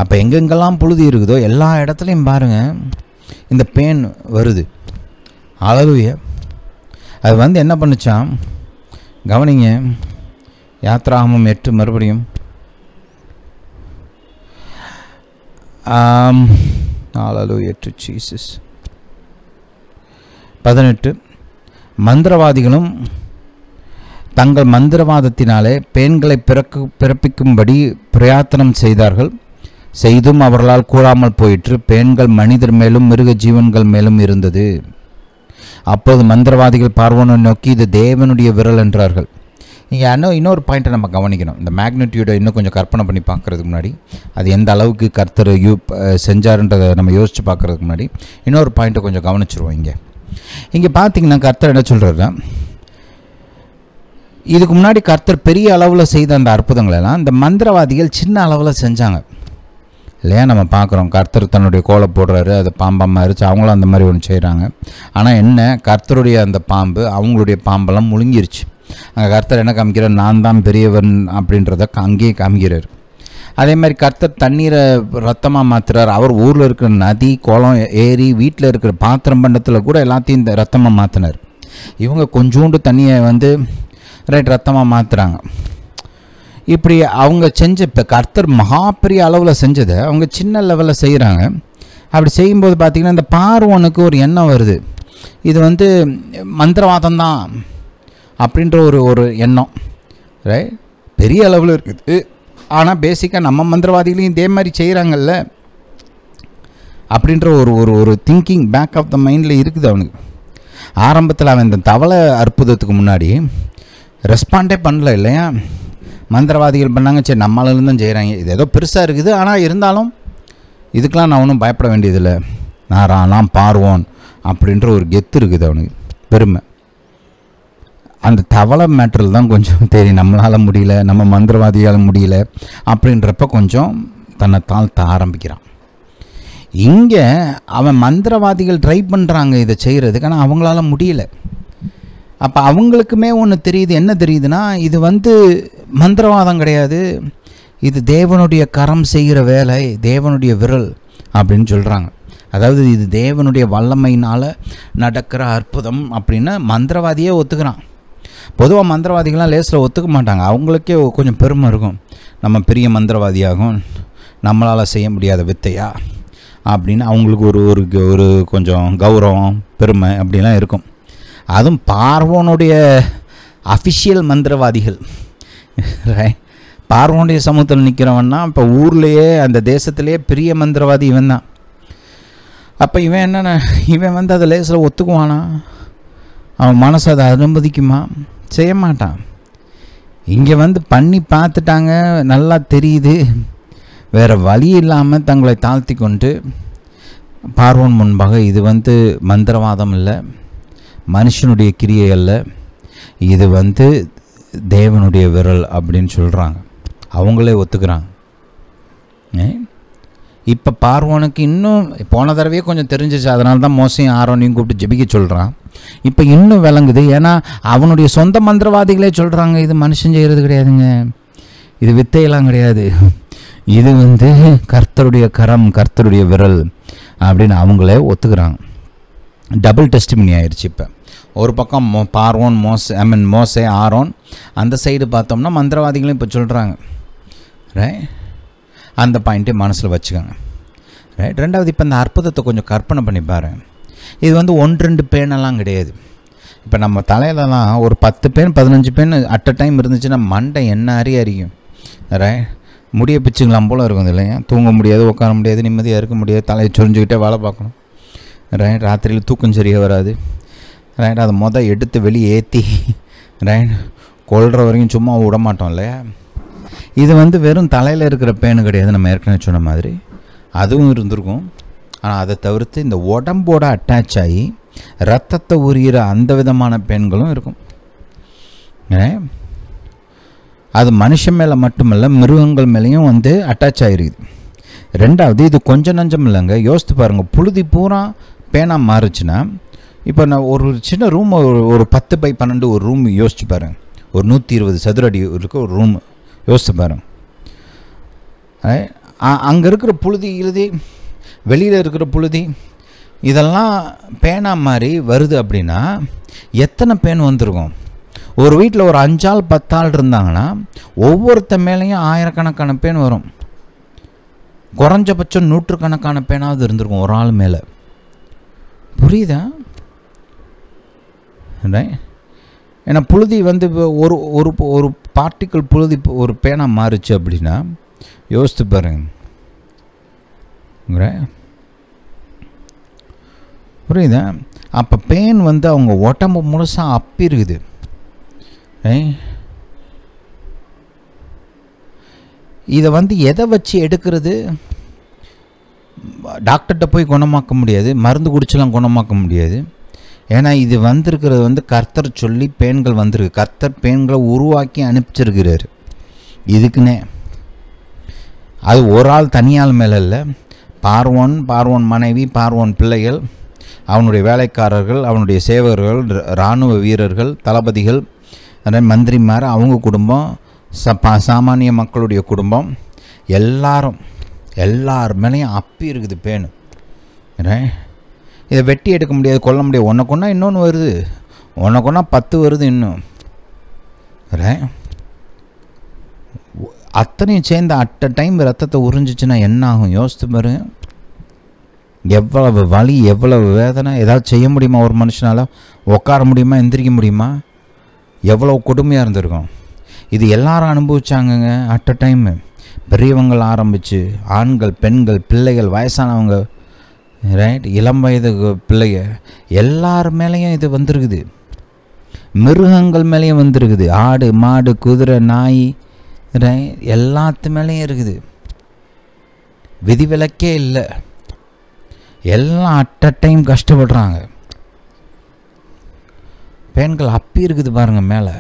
Speaker 1: அப்போ எங்கெங்கெல்லாம் புழுதி இருக்குதோ எல்லா இடத்துலையும் பாருங்கள் இந்த பெயின் வருது அழகுய அது வந்து என்ன பண்ணுச்சான் கவனிங்க யாத்ராகமம் எட்டு மறுபடியும் நாலு எட்டு சீசஸ் பதினெட்டு மந்திரவாதிகளும் தங்கள் மந்திரவாதத்தினாலே பெண்களை பிறக்கு பிறப்பிக்கும்படி பிரயாத்தனம் செய்தார்கள் செய்தும் அவர்களால் கூறாமல் போயிற்று பெண்கள் மனிதர் மேலும் மிருக ஜீவன்கள் மேலும் இருந்தது அப்போது மந்திரவாதிகள் பார்வனை நோக்கி இது தேவனுடைய விரல் என்றார்கள் இங்கே இன்னும் இன்னொரு பாயிண்ட்டை நம்ம கவனிக்கணும் இந்த மேக்னிடியூடை இன்னும் கொஞ்சம் கற்பனை பண்ணி பார்க்குறதுக்கு முன்னாடி அது எந்த அளவுக்கு கர்த்தர் யூ செஞ்சாருன்றதை நம்ம யோசித்து பார்க்குறதுக்கு முன்னாடி இன்னொரு பாயிண்ட்டை கொஞ்சம் கவனிச்சிருவோம் இங்கே இங்கே பார்த்தீங்கன்னா கர்த்தர் என்ன சொல்கிறாருன்னா இதுக்கு முன்னாடி கர்த்தர் பெரிய அளவில் செய்த அந்த அற்புதங்களெல்லாம் இந்த மந்திரவாதிகள் சின்ன அளவில் செஞ்சாங்க இல்லையா நம்ம பார்க்குறோம் கர்த்தர் தன்னுடைய கோலை போடுறாரு அதை பாம்பாக மாறிச்சு அவங்களும் அந்த மாதிரி ஒன்று செய்கிறாங்க ஆனால் என்ன கர்த்தருடைய அந்த பாம்பு அவங்களுடைய பாம்பெல்லாம் முழுங்கிருச்சு அங்கே கர்த்தர் என்ன காமிக்கிறார் நான் தான் பெரியவன் அப்படின்றத அங்கேயே காமிக்கிறார் அதே மாதிரி கர்த்தர் தண்ணீரை ரத்தமாக மாற்றுறார் அவர் ஊரில் இருக்கிற நதி குளம் ஏரி வீட்டில் இருக்கிற பாத்திரம் பண்டத்தில் கூட எல்லாத்தையும் இந்த ரத்தமாக மாற்றினார் இவங்க கொஞ்சோண்டு தண்ணியை வந்து ரைட் ரத்தமாக மாற்றுறாங்க இப்படி அவங்க செஞ்ச இப்போ கர்த்தர் மகா பெரிய அளவில் செஞ்சதை அவங்க சின்ன லெவலில் செய்கிறாங்க அப்படி செய்யும்போது பார்த்திங்கன்னா இந்த பார்வனுக்கு ஒரு எண்ணம் வருது இது வந்து மந்திரவாதம் தான் அப்படின்ற ஒரு ஒரு எண்ணம் ரைட் பெரிய அளவில் இருக்குது ஆனால் பேசிக்காக நம்ம மந்திரவாதிகளையும் இதே மாதிரி செய்கிறாங்கல்ல அப்படின்ற ஒரு ஒரு ஒரு திங்கிங் பேக் ஆஃப் த மைண்டில் இருக்குது அவனுக்கு ஆரம்பத்தில் அவன் இந்த தவளை அற்புதத்துக்கு முன்னாடி ரெஸ்பாண்டே பண்ணல இல்லையா மந்திரவாதிகள் பண்ணாங்க சரி நம்மளால தான் செய்கிறாங்க இது ஏதோ பெருசாக இருக்குது ஆனால் இருந்தாலும் இதுக்கெலாம் நான் ஒன்றும் பயப்பட வேண்டியதில்லை நான் நான் பார்வோன் அப்படின்ற ஒரு கெத்து இருக்குது அவனுக்கு பெருமை அந்த தவளை மேட்ரல் தான் கொஞ்சம் தெரியும் நம்மளால் முடியல நம்ம மந்திரவாதியால் முடியல அப்படின்றப்ப கொஞ்சம் தன்னை தாழ்த்த ஆரம்பிக்கிறான் இங்கே அவன் மந்திரவாதிகள் ட்ரை பண்ணுறாங்க இதை செய்கிறதுக்கு ஆனால் அவங்களால முடியல அப்போ அவங்களுக்குமே ஒன்று தெரியுது என்ன தெரியுதுன்னா இது வந்து மந்திரவாதம் கிடையாது இது தேவனுடைய கரம் செய்கிற வேலை தேவனுடைய விரல் அப்படின்னு சொல்கிறாங்க அதாவது இது தேவனுடைய வல்லமையினால் நடக்கிற அற்புதம் அப்படின்னு மந்திரவாதியே ஒத்துக்கிறான் பொதுவாக மந்திரவாதிகள்லாம் லேசில் ஒத்துக்க மாட்டாங்க அவங்களுக்கே கொஞ்சம் பெருமை இருக்கும் நம்ம பெரிய மந்திரவாதியாகும் நம்மளால் செய்ய முடியாத வித்தையா அப்படின்னு அவங்களுக்கு ஒரு ஒரு ஒரு கொஞ்சம் கௌரவம் பெருமை அப்படிலாம் இருக்கும் அதுவும் பார்வோனுடைய அஃபிஷியல் மந்திரவாதிகள் பார்வோனுடைய சமூகத்தில் நிற்கிறவன்னா இப்போ ஊர்லேயே அந்த தேசத்துலேயே பெரிய மந்திரவாதி இவன் தான் அப்போ இவன் என்னென்ன இவன் வந்து அதை லேசில் ஒத்துக்குவானா அவன் மனசு அதை அனுமதிக்குமா செய்ய மாட்டான் இங்கே வந்து பண்ணி பார்த்துட்டாங்க நல்லா தெரியுது வேறு வழி இல்லாமல் தங்களை தாழ்த்தி கொண்டு பார்வன் முன்பாக இது வந்து மந்திரவாதம் இல்லை மனுஷனுடைய கிரியை அல்ல இது வந்து தேவனுடைய விரல் அப்படின்னு சொல்கிறாங்க அவங்களே ஒத்துக்கிறாங்க இப்போ பார்வோனுக்கு இன்னும் போன தடவையே கொஞ்சம் தெரிஞ்சிச்சு அதனால தான் மோசையும் ஆரோனையும் கூப்பிட்டு ஜெபிக்க சொல்கிறான் இப்போ இன்னும் விளங்குது ஏன்னா அவனுடைய சொந்த மந்திரவாதிகளே சொல்கிறாங்க இது மனுஷன் செய்கிறது கிடையாதுங்க இது வித்தையெல்லாம் கிடையாது இது வந்து கர்த்தருடைய கரம் கர்த்தருடைய விரல் அப்படின்னு அவங்களே ஒத்துக்கிறாங்க டபுள் டெஸ்டிமினி ஆயிடுச்சு இப்போ ஒரு பக்கம் மோ பார்வோன் மோஸ் ஐ மீன் மோசே ஆரோன் அந்த சைடு பார்த்தோம்னா மந்திரவாதிகளும் இப்போ சொல்கிறாங்க ரைட் அந்த பாயிண்ட்டே மனசில் வச்சுக்கோங்க ரைட் ரெண்டாவது இப்போ அந்த அற்புதத்தை கொஞ்சம் கற்பனை பண்ணி பாரு இது வந்து ஒன்று ரெண்டு பேனெல்லாம் கிடையாது இப்போ நம்ம தலையிலலாம் ஒரு பத்து பேன் பதினஞ்சு பேன் அட் அ டைம் இருந்துச்சுன்னா மண்டை என்ன அறிய அறியும் ரைட் முடிய பிச்சுங்களாம் போல் இருக்கும் இல்லையா தூங்க முடியாது உட்கார முடியாது நிம்மதியாக இருக்க முடியாது தலையை சொரிஞ்சுக்கிட்டே வேலை பார்க்கணும் ரைட் ராத்திரியில் தூக்கம் சரியாக வராது ரைட் அதை மொதல் எடுத்து வெளியே ஏற்றி ரைட் கொள்ற வரைக்கும் சும்மா விட மாட்டோம் இல்லையா இது வந்து வெறும் தலையில் இருக்கிற பேனு கிடையாது நம்ம ஏற்கனவே சொன்ன மாதிரி அதுவும் இருந்திருக்கும் ஆனால் அதை தவிர்த்து இந்த உடம்போட அட்டாச் ஆகி ரத்தத்தை உரிகிற அந்த விதமான பெண்களும் இருக்கும் அது மனுஷன் மேலே மட்டுமல்ல மிருகங்கள் மேலேயும் வந்து அட்டாச் ஆகிருக்குது ரெண்டாவது இது கொஞ்சம் நஞ்சம் இல்லைங்க யோசித்து பாருங்கள் புழுதி பூரா பேனா மாறுச்சுன்னா இப்போ நான் ஒரு சின்ன ரூம் ஒரு ஒரு பத்து பை பன்னெண்டு ஒரு ரூம் யோசிச்சு பாருங்க ஒரு நூற்றி இருபது சதுர அடி இருக்க ஒரு ரூம் யோசிச்சு பாருங்க அங்கே இருக்கிற புழுதி இழுதி வெளியில் இருக்கிற புழுதி இதெல்லாம் பேனா மாதிரி வருது அப்படின்னா எத்தனை பேன் வந்திருக்கும் ஒரு வீட்டில் ஒரு அஞ்சாள் பத்தாள் இருந்தாங்கன்னா ஒவ்வொருத்த மேலேயும் ஆயிரக்கணக்கான பேன் வரும் குறைஞ்சபட்சம் நூற்றுக்கணக்கான பேனாவது இருந்திருக்கும் ஒரு ஆள் மேலே புரியுதா ஏன்னா புழுதி வந்து ஒரு ஒரு ஒரு பார்ட்டிக்கல் புழுதி ஒரு பேனா மாறுச்சு அப்படின்னா யோசித்து பாருங்க புரியுதா அப்போ பேன் வந்து அவங்க உடம்பு முழுசாக அப்பிருக்குது இருக்குது இதை வந்து எதை வச்சு எடுக்கிறது டாக்டர்கிட்ட போய் குணமாக்க முடியாது மருந்து குடிச்செல்லாம் குணமாக்க முடியாது ஏன்னா இது வந்திருக்கிறது வந்து கர்த்தர் சொல்லி பேன்கள் வந்திருக்கு கர்த்தர் பேன்களை உருவாக்கி அனுப்பிச்சிருக்கிறார் இதுக்குன்னே அது ஒரு ஆள் தனியால் மேலே இல்லை பார்வோன் பார்வோன் மனைவி பார்வோன் பிள்ளைகள் அவனுடைய வேலைக்காரர்கள் அவனுடைய சேவகர்கள் இராணுவ வீரர்கள் தளபதிகள் மந்திரிமார் அவங்க குடும்பம் ச சாமானிய மக்களுடைய குடும்பம் எல்லாரும் எல்லார் மேலேயும் அப்பி இருக்குது பேனு இதை வெட்டி எடுக்க முடியாது கொல்ல முடியாது ஒன்று கொண்டா இன்னொன்று வருது ஒன்று கொண்டா பத்து வருது இன்னும் அத்தனையும் சேர்ந்து அட் அ டைம் ரத்தத்தை உறிஞ்சிச்சுன்னா என்ன ஆகும் யோசித்து பாரு எவ்வளவு வலி எவ்வளவு வேதனை ஏதாவது செய்ய முடியுமா ஒரு மனுஷனால் உட்கார முடியுமா எந்திரிக்க முடியுமா எவ்வளோ கொடுமையாக இருந்திருக்கும் இது எல்லாரும் அனுபவிச்சாங்கங்க அட் அ டைமு பெரியவங்கள் ஆரம்பித்து ஆண்கள் பெண்கள் பிள்ளைகள் வயசானவங்க ரைட் இளம் வயது பிள்ளைய எல்லார் மேலேயும் இது வந்திருக்குது மிருகங்கள் மேலேயும் வந்திருக்குது ஆடு மாடு குதிரை நாய் ரைட் எல்லாத்து மேலேயும் இருக்குது விதிவிலக்கே இல்லை எல்லாம் அட் அ டைம் கஷ்டப்படுறாங்க பெண்கள் அப்பி இருக்குது பாருங்கள் மேலே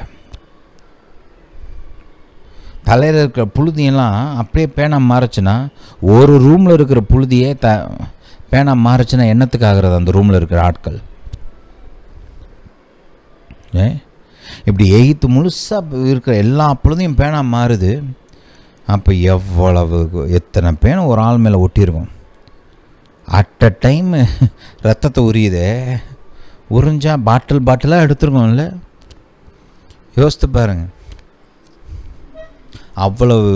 Speaker 1: தலையில் இருக்கிற புழுதியெல்லாம் அப்படியே பேனா மாறுச்சுன்னா ஒரு ரூமில் இருக்கிற புழுதியே த பேனா மாறுச்சுன்னா என்னத்துக்காகிறது அந்த ரூமில் இருக்கிற ஆட்கள் ஏ இப்படி எயித்து முழுசாக இருக்கிற எல்லா புழுதியும் பேனா மாறுது அப்போ எவ்வளவு எத்தனை பேனும் ஒரு ஆள் மேலே ஒட்டியிருக்கும் அட் அ டைம் ரத்தத்தை உரியுதே உறிஞ்சால் பாட்டில் பாட்டிலாக எடுத்துருக்கோம்ல யோசித்து பாருங்கள் அவ்வளவு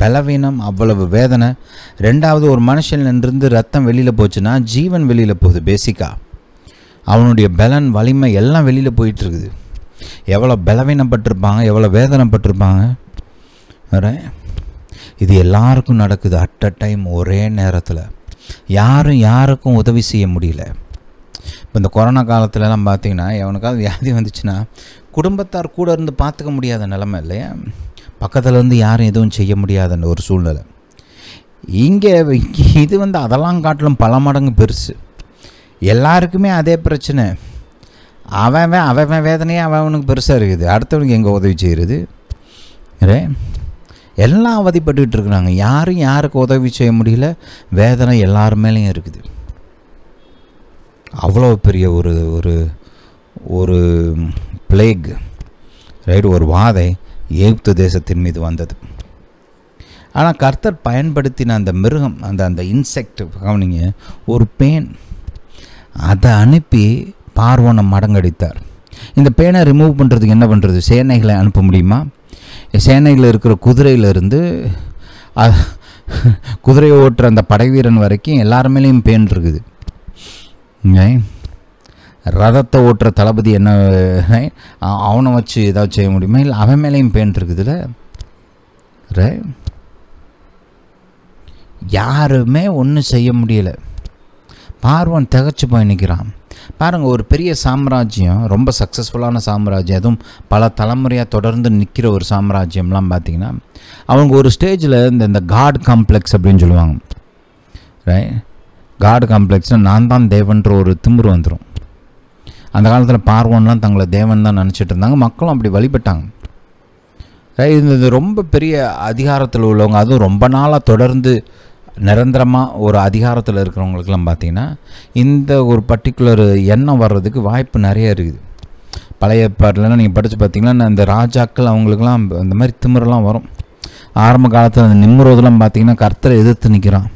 Speaker 1: பலவீனம் அவ்வளவு வேதனை ரெண்டாவது ஒரு மனுஷன்லேருந்து ரத்தம் வெளியில் போச்சுன்னா ஜீவன் வெளியில் போகுது பேசிக்காக அவனுடைய பலன் வலிமை எல்லாம் வெளியில் போயிட்டுருக்குது எவ்வளோ பலவீனப்பட்டிருப்பாங்க எவ்வளோ வேதனைப்பட்டிருப்பாங்க வேற இது எல்லாருக்கும் நடக்குது அட் அ டைம் ஒரே நேரத்தில் யாரும் யாருக்கும் உதவி செய்ய முடியல இப்போ இந்த கொரோனா காலத்துலலாம் பார்த்தீங்கன்னா எவனுக்காவது வியாதி வந்துச்சுன்னா குடும்பத்தார் கூட இருந்து பார்த்துக்க முடியாத நிலமை இல்லையா பக்கத்தில் இருந்து யாரும் எதுவும் செய்ய முடியாதுன்ற ஒரு சூழ்நிலை இங்கே இது வந்து அதெல்லாம் காட்டிலும் பல மடங்கு பெருசு எல்லாருக்குமே அதே பிரச்சனை அவன் அவன் வேதனையே அவனுக்கு பெருசாக இருக்குது அடுத்தவனுக்கு எங்கே உதவி செய்கிறது எல்லாம் அவதிப்பட்டுக்கிட்டு இருக்கிறாங்க யாரும் யாருக்கு உதவி செய்ய முடியல வேதனை எல்லார் மேலேயும் இருக்குது அவ்வளோ பெரிய ஒரு ஒரு ஒரு பிளேக் ரைட் ஒரு வாதை ஏகுப்து தேசத்தின் மீது வந்தது ஆனால் கர்த்தர் பயன்படுத்தின அந்த மிருகம் அந்த அந்த இன்செக்ட் கவனிங்க ஒரு பேன் அதை அனுப்பி பார்வோனை மடங்கடித்தார் இந்த பேனை ரிமூவ் பண்ணுறதுக்கு என்ன பண்ணுறது சேனைகளை அனுப்ப முடியுமா சேனையில் இருக்கிற குதிரையிலிருந்து குதிரையை ஓட்டுற அந்த படைவீரன் வரைக்கும் எல்லாருமேலேயும் பேன் இருக்குது ரதத்தை ஓட்டுற தளபதி என்ன அவனை வச்சு ஏதாவது செய்ய முடியுமா இல்லை அவன் மேலேயும் பெயின் இருக்குதுல்ல ரே யாருமே ஒன்றும் செய்ய முடியலை பார்வன் திகச்சு போய் நிற்கிறான் பாருங்கள் ஒரு பெரிய சாம்ராஜ்யம் ரொம்ப சக்ஸஸ்ஃபுல்லான சாம்ராஜ்யம் அதுவும் பல தலைமுறையாக தொடர்ந்து நிற்கிற ஒரு சாம்ராஜ்யம்லாம் பார்த்திங்கன்னா அவங்க ஒரு ஸ்டேஜில் இந்த இந்த காட் காம்ப்ளெக்ஸ் அப்படின்னு சொல்லுவாங்க ரைட் காட் காம்ப்ளெக்ஸ்னால் நான் தான் தேவன்ற ஒரு திமுரு வந்துடும் அந்த காலத்தில் பார்வோன்லாம் தங்களை தேவன் தான் நினச்சிட்டு இருந்தாங்க மக்களும் அப்படி வழிபட்டாங்க இது ரொம்ப பெரிய அதிகாரத்தில் உள்ளவங்க அதுவும் ரொம்ப நாளாக தொடர்ந்து நிரந்தரமாக ஒரு அதிகாரத்தில் இருக்கிறவங்களுக்கெல்லாம் பார்த்திங்கன்னா இந்த ஒரு பர்டிகுலர் எண்ணம் வர்றதுக்கு வாய்ப்பு நிறைய இருக்குது பழைய பாட்டிலலாம் நீங்கள் படித்து பார்த்தீங்கன்னா இந்த ராஜாக்கள் அவங்களுக்கெல்லாம் அந்த மாதிரி திமிரெலாம் வரும் ஆரம்ப காலத்தில் அந்த நிம்முறதுலாம் பார்த்திங்கன்னா கர்த்தரை எதிர்த்து நிற்கிறான்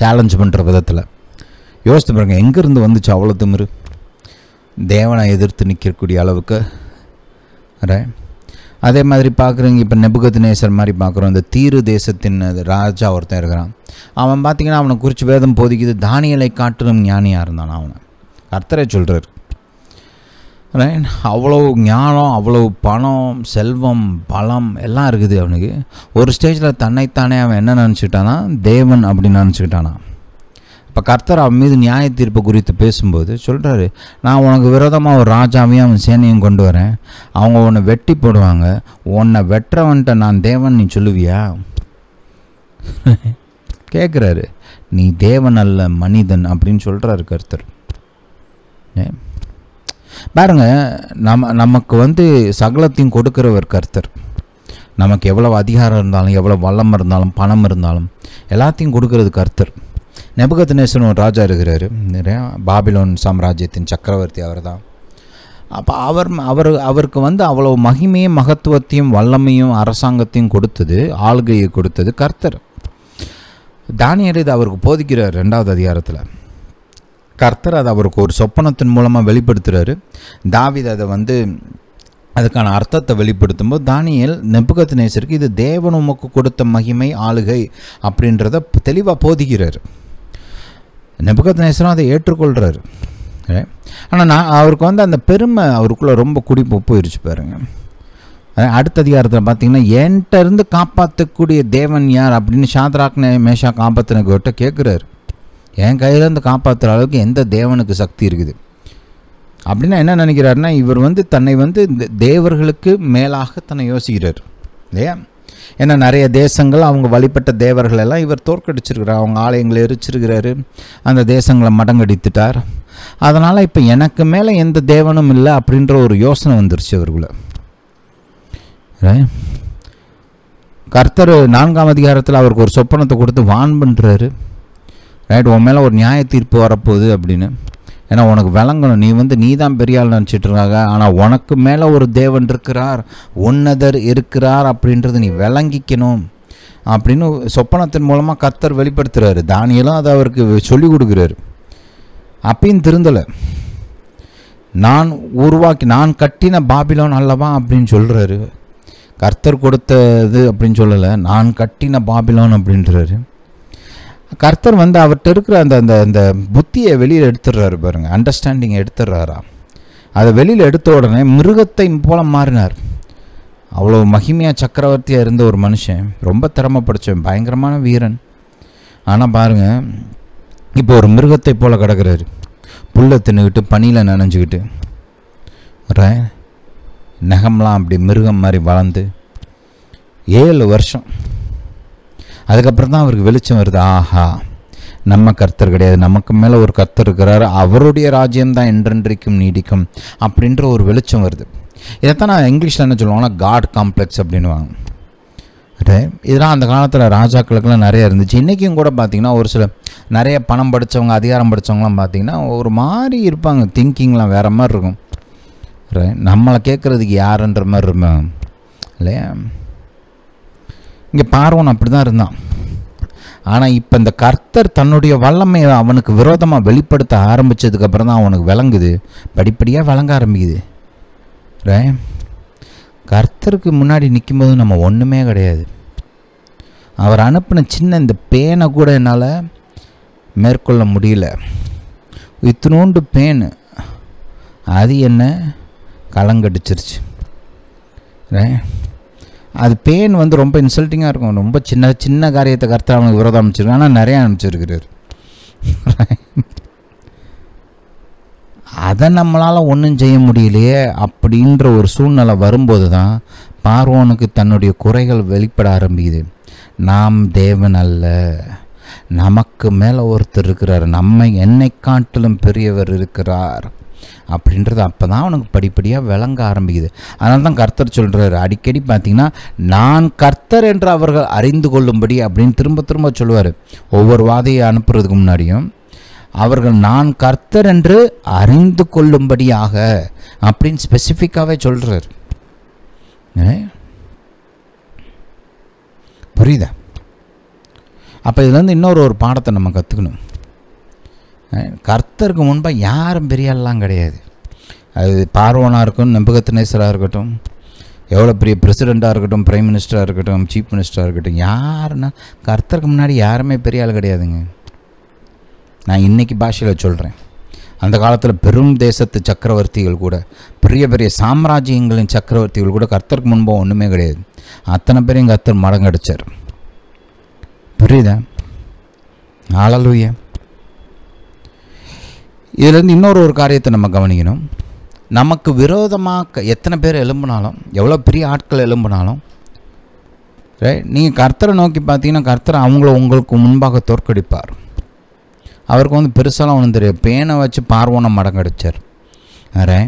Speaker 1: சேலஞ்ச் பண்ணுற விதத்தில் யோசித்து பாருங்கள் எங்கேருந்து வந்துச்சு அவ்வளோ திமிரு தேவனை எதிர்த்து நிற்கக்கூடிய அளவுக்கு அதே மாதிரி பார்க்குறீங்க இப்போ நெபுகத் நேசர் மாதிரி பார்க்குறோம் இந்த தீரு தேசத்தின் ராஜா ஒருத்தன் இருக்கிறான் அவன் பார்த்தீங்கன்னா அவனை குறித்து வேதம் போதிக்குது தானியலை காட்டிலும் ஞானியாக இருந்தான் அவனை கர்த்தரை சொல்கிறார் ரைட் அவ்வளோ ஞானம் அவ்வளோ பணம் செல்வம் பலம் எல்லாம் இருக்குது அவனுக்கு ஒரு ஸ்டேஜில் தன்னைத்தானே அவன் என்ன நினச்சிக்கிட்டானா தேவன் அப்படின்னு நினச்சிக்கிட்டானா இப்போ கர்த்தர் அவன் மீது நியாய தீர்ப்பு குறித்து பேசும்போது சொல்கிறாரு நான் உனக்கு விரோதமாக ஒரு ராஜாவையும் அவன் சேனையும் கொண்டு வரேன் அவங்க உன்னை வெட்டி போடுவாங்க உன்னை வெட்டுறவன்ட்ட நான் தேவன் நீ சொல்லுவியா கேட்குறாரு நீ தேவன் அல்ல மனிதன் அப்படின்னு சொல்கிறாரு கர்த்தர் பாருங்க நம்ம நமக்கு வந்து சகலத்தையும் கொடுக்குறவர் கர்த்தர் நமக்கு எவ்வளோ அதிகாரம் இருந்தாலும் எவ்வளோ வல்லம் இருந்தாலும் பணம் இருந்தாலும் எல்லாத்தையும் கொடுக்கறது கர்த்தர் நெபகத் ராஜா இருக்கிறார் பாபிலோன் சாம்ராஜ்யத்தின் சக்கரவர்த்தி அவர் தான் அப்போ அவர் அவர் அவருக்கு வந்து அவ்வளோ மகிமையும் மகத்துவத்தையும் வல்லமையும் அரசாங்கத்தையும் கொடுத்தது ஆளுகையை கொடுத்தது கர்த்தர் தானியர் இது அவருக்கு போதிக்கிறார் ரெண்டாவது அதிகாரத்தில் கர்த்தர் அதை அவருக்கு ஒரு சொப்பனத்தின் மூலமாக வெளிப்படுத்துகிறாரு தாவித அதை வந்து அதுக்கான அர்த்தத்தை வெளிப்படுத்தும் போது தானியல் நெப்புகத் நேசருக்கு இது தேவன் உமக்கு கொடுத்த மகிமை ஆளுகை அப்படின்றத தெளிவாக போதிக்கிறார் நெபுகத் நேசரும் அதை ஏற்றுக்கொள்கிறாரு ஆனால் நான் அவருக்கு வந்து அந்த பெருமை அவருக்குள்ளே ரொம்ப குடி போயிடுச்சு பாருங்க அடுத்த அதிகாரத்தில் பார்த்தீங்கன்னா என்கிட்ட இருந்து காப்பாற்றக்கூடிய தேவன் யார் அப்படின்னு சாந்திராக்னே மேஷா காப்பாற்றினவர்கிட்ட கேட்குறாரு என் கையிலேருந்து காப்பாற்றுற அளவுக்கு எந்த தேவனுக்கு சக்தி இருக்குது அப்படின்னா என்ன நினைக்கிறாருன்னா இவர் வந்து தன்னை வந்து தேவர்களுக்கு மேலாக தன்னை யோசிக்கிறார் இல்லையா ஏன்னா நிறைய தேசங்கள் அவங்க வழிபட்ட தேவர்கள் எல்லாம் இவர் தோற்கடிச்சிருக்கிறார் அவங்க ஆலயங்களை எரிச்சிருக்கிறாரு அந்த தேசங்களை மடங்கடித்துட்டார் அதனால் இப்போ எனக்கு மேலே எந்த தேவனும் இல்லை அப்படின்ற ஒரு யோசனை வந்துருச்சு அவர்களை கர்த்தர் நான்காம் அதிகாரத்தில் அவருக்கு ஒரு சொப்பனத்தை கொடுத்து வான் பண்ணுறாரு ரைட் உன் மேலே ஒரு நியாய தீர்ப்பு வரப்போகுது அப்படின்னு ஏன்னா உனக்கு விளங்கணும் நீ வந்து நீ தான் பெரிய ஆள் நினச்சிட்டு இருக்காங்க ஆனால் உனக்கு மேலே ஒரு தேவன் இருக்கிறார் ஒன்னதர் இருக்கிறார் அப்படின்றது நீ விளங்கிக்கணும் அப்படின்னு சொப்பனத்தின் மூலமாக கத்தர் வெளிப்படுத்துகிறாரு தானியெல்லாம் அதை அவருக்கு சொல்லி கொடுக்குறாரு அப்பயும் திருந்தலை நான் உருவாக்கி நான் கட்டின பாபிலோன் அல்லவா அப்படின்னு சொல்கிறாரு கர்த்தர் கொடுத்தது அப்படின்னு சொல்லலை நான் கட்டின பாபிலோன் அப்படின்றாரு கர்த்தர் வந்து அவர்கிட்ட இருக்கிற அந்த அந்த அந்த புத்தியை வெளியில் எடுத்துடுறாரு பாருங்க அண்டர்ஸ்டாண்டிங் எடுத்துடுறாரா அதை வெளியில் எடுத்த உடனே மிருகத்தை போல மாறினார் அவ்வளோ மகிமையாக சக்கரவர்த்தியாக இருந்த ஒரு மனுஷன் ரொம்ப திறமை பயங்கரமான வீரன் ஆனால் பாருங்கள் இப்போ ஒரு மிருகத்தை போல் கிடக்கிறாரு புல்லை தின்னுக்கிட்டு பனியில் நனைஞ்சிக்கிட்டு நகம்லாம் அப்படி மிருகம் மாதிரி வளர்ந்து ஏழு வருஷம் அதுக்கப்புறம் தான் அவருக்கு வெளிச்சம் வருது ஆஹா நம்ம கர்த்தர் கிடையாது நமக்கு மேலே ஒரு கர்த்தர் இருக்கிறார் அவருடைய தான் என்றென்றைக்கும் நீடிக்கும் அப்படின்ற ஒரு வெளிச்சம் வருது இதைத்தான் நான் இங்கிலீஷில் என்ன சொல்லுவாங்கன்னா காட் காம்ப்ளெக்ஸ் அப்படின்வாங்க இதெல்லாம் அந்த காலத்தில் ராஜாக்களுக்கெல்லாம் நிறைய இருந்துச்சு இன்றைக்கும் கூட பார்த்திங்கன்னா ஒரு சில நிறைய பணம் படித்தவங்க அதிகாரம் படித்தவங்கலாம் பார்த்திங்கன்னா ஒரு மாதிரி இருப்பாங்க திங்கிங்லாம் வேறு மாதிரி இருக்கும் நம்மளை கேட்குறதுக்கு யாருன்ற மாதிரி இருப்பாங்க இல்லையா இங்கே பார்வன் அப்படி தான் இருந்தான் ஆனால் இப்போ இந்த கர்த்தர் தன்னுடைய வல்லமையை அவனுக்கு விரோதமாக வெளிப்படுத்த ஆரம்பித்ததுக்கப்புறம் தான் அவனுக்கு விளங்குது படிப்படியாக விளங்க ஆரம்பிக்குது ரே கர்த்தருக்கு முன்னாடி நிற்கும்போது நம்ம ஒன்றுமே கிடையாது அவர் அனுப்பின சின்ன இந்த பேனை கூட என்னால் மேற்கொள்ள முடியல இத்தினோண்டு பேனு அது என்ன கலங்கடிச்சிருச்சு ரே அது பெயின் வந்து ரொம்ப இன்சல்ட்டிங்காக இருக்கும் ரொம்ப சின்ன சின்ன காரியத்தை கருத்து அவங்க விரோதம் அமைச்சிருக்கு ஆனால் நிறைய அனுப்பிச்சிருக்கிறார் அதை நம்மளால் ஒன்றும் செய்ய முடியலையே அப்படின்ற ஒரு சூழ்நிலை வரும்போது தான் பார்வோனுக்கு தன்னுடைய குறைகள் வெளிப்பட ஆரம்பிக்குது நாம் தேவன் அல்ல நமக்கு மேலே ஒருத்தர் இருக்கிறார் நம்மை என்னை காட்டிலும் பெரியவர் இருக்கிறார் அப்படின்றது அப்போ தான் அவனுக்கு படிப்படியாக விளங்க ஆரம்பிக்குது அதனால தான் கர்த்தர் சொல்கிறாரு அடிக்கடி பார்த்திங்கன்னா நான் கர்த்தர் என்று அவர்கள் அறிந்து கொள்ளும்படி அப்படின்னு திரும்ப திரும்ப சொல்லுவார் ஒவ்வொரு வாதையை அனுப்புறதுக்கு முன்னாடியும் அவர்கள் நான் கர்த்தர் என்று அறிந்து கொள்ளும்படியாக அப்படின்னு ஸ்பெசிஃபிக்காகவே சொல்கிறார் புரியுதா அப்போ இதுலேருந்து இன்னொரு ஒரு பாடத்தை நம்ம கற்றுக்கணும் கர்த்தருக்கு முன்பாக யாரும் பெரிய ஆள்லாம் கிடையாது அது பார்வனாக இருக்கும் நெம்பகத்தினேசராக இருக்கட்டும் எவ்வளோ பெரிய பிரசிடெண்ட்டாக இருக்கட்டும் பிரைம் மினிஸ்டராக இருக்கட்டும் சீஃப் மினிஸ்டராக இருக்கட்டும் யாருன்னா கர்த்தருக்கு முன்னாடி யாருமே பெரிய ஆள் கிடையாதுங்க நான் இன்றைக்கி பாஷையில் சொல்கிறேன் அந்த காலத்தில் பெரும் தேசத்து சக்கரவர்த்திகள் கூட பெரிய பெரிய சாம்ராஜ்யங்களின் சக்கரவர்த்திகள் கூட கர்த்தருக்கு முன்பாக ஒன்றுமே கிடையாது அத்தனை பேரையும் கர்த்தர் மடங்கடிச்சார் புரியுதா ஆளலூயா இதுலேருந்து இன்னொரு ஒரு காரியத்தை நம்ம கவனிக்கணும் நமக்கு விரோதமாக எத்தனை பேர் எலும்புனாலும் எவ்வளோ பெரிய ஆட்கள் எலும்புனாலும் ரைட் நீங்கள் கர்த்தரை நோக்கி பார்த்தீங்கன்னா கர்த்தர் அவங்கள உங்களுக்கு முன்பாக தோற்கடிப்பார் அவருக்கு வந்து பெருசாலாம் ஒன்றும் தெரியாது பேனை வச்சு பார்வோனை மடங்கடிச்சார் ரே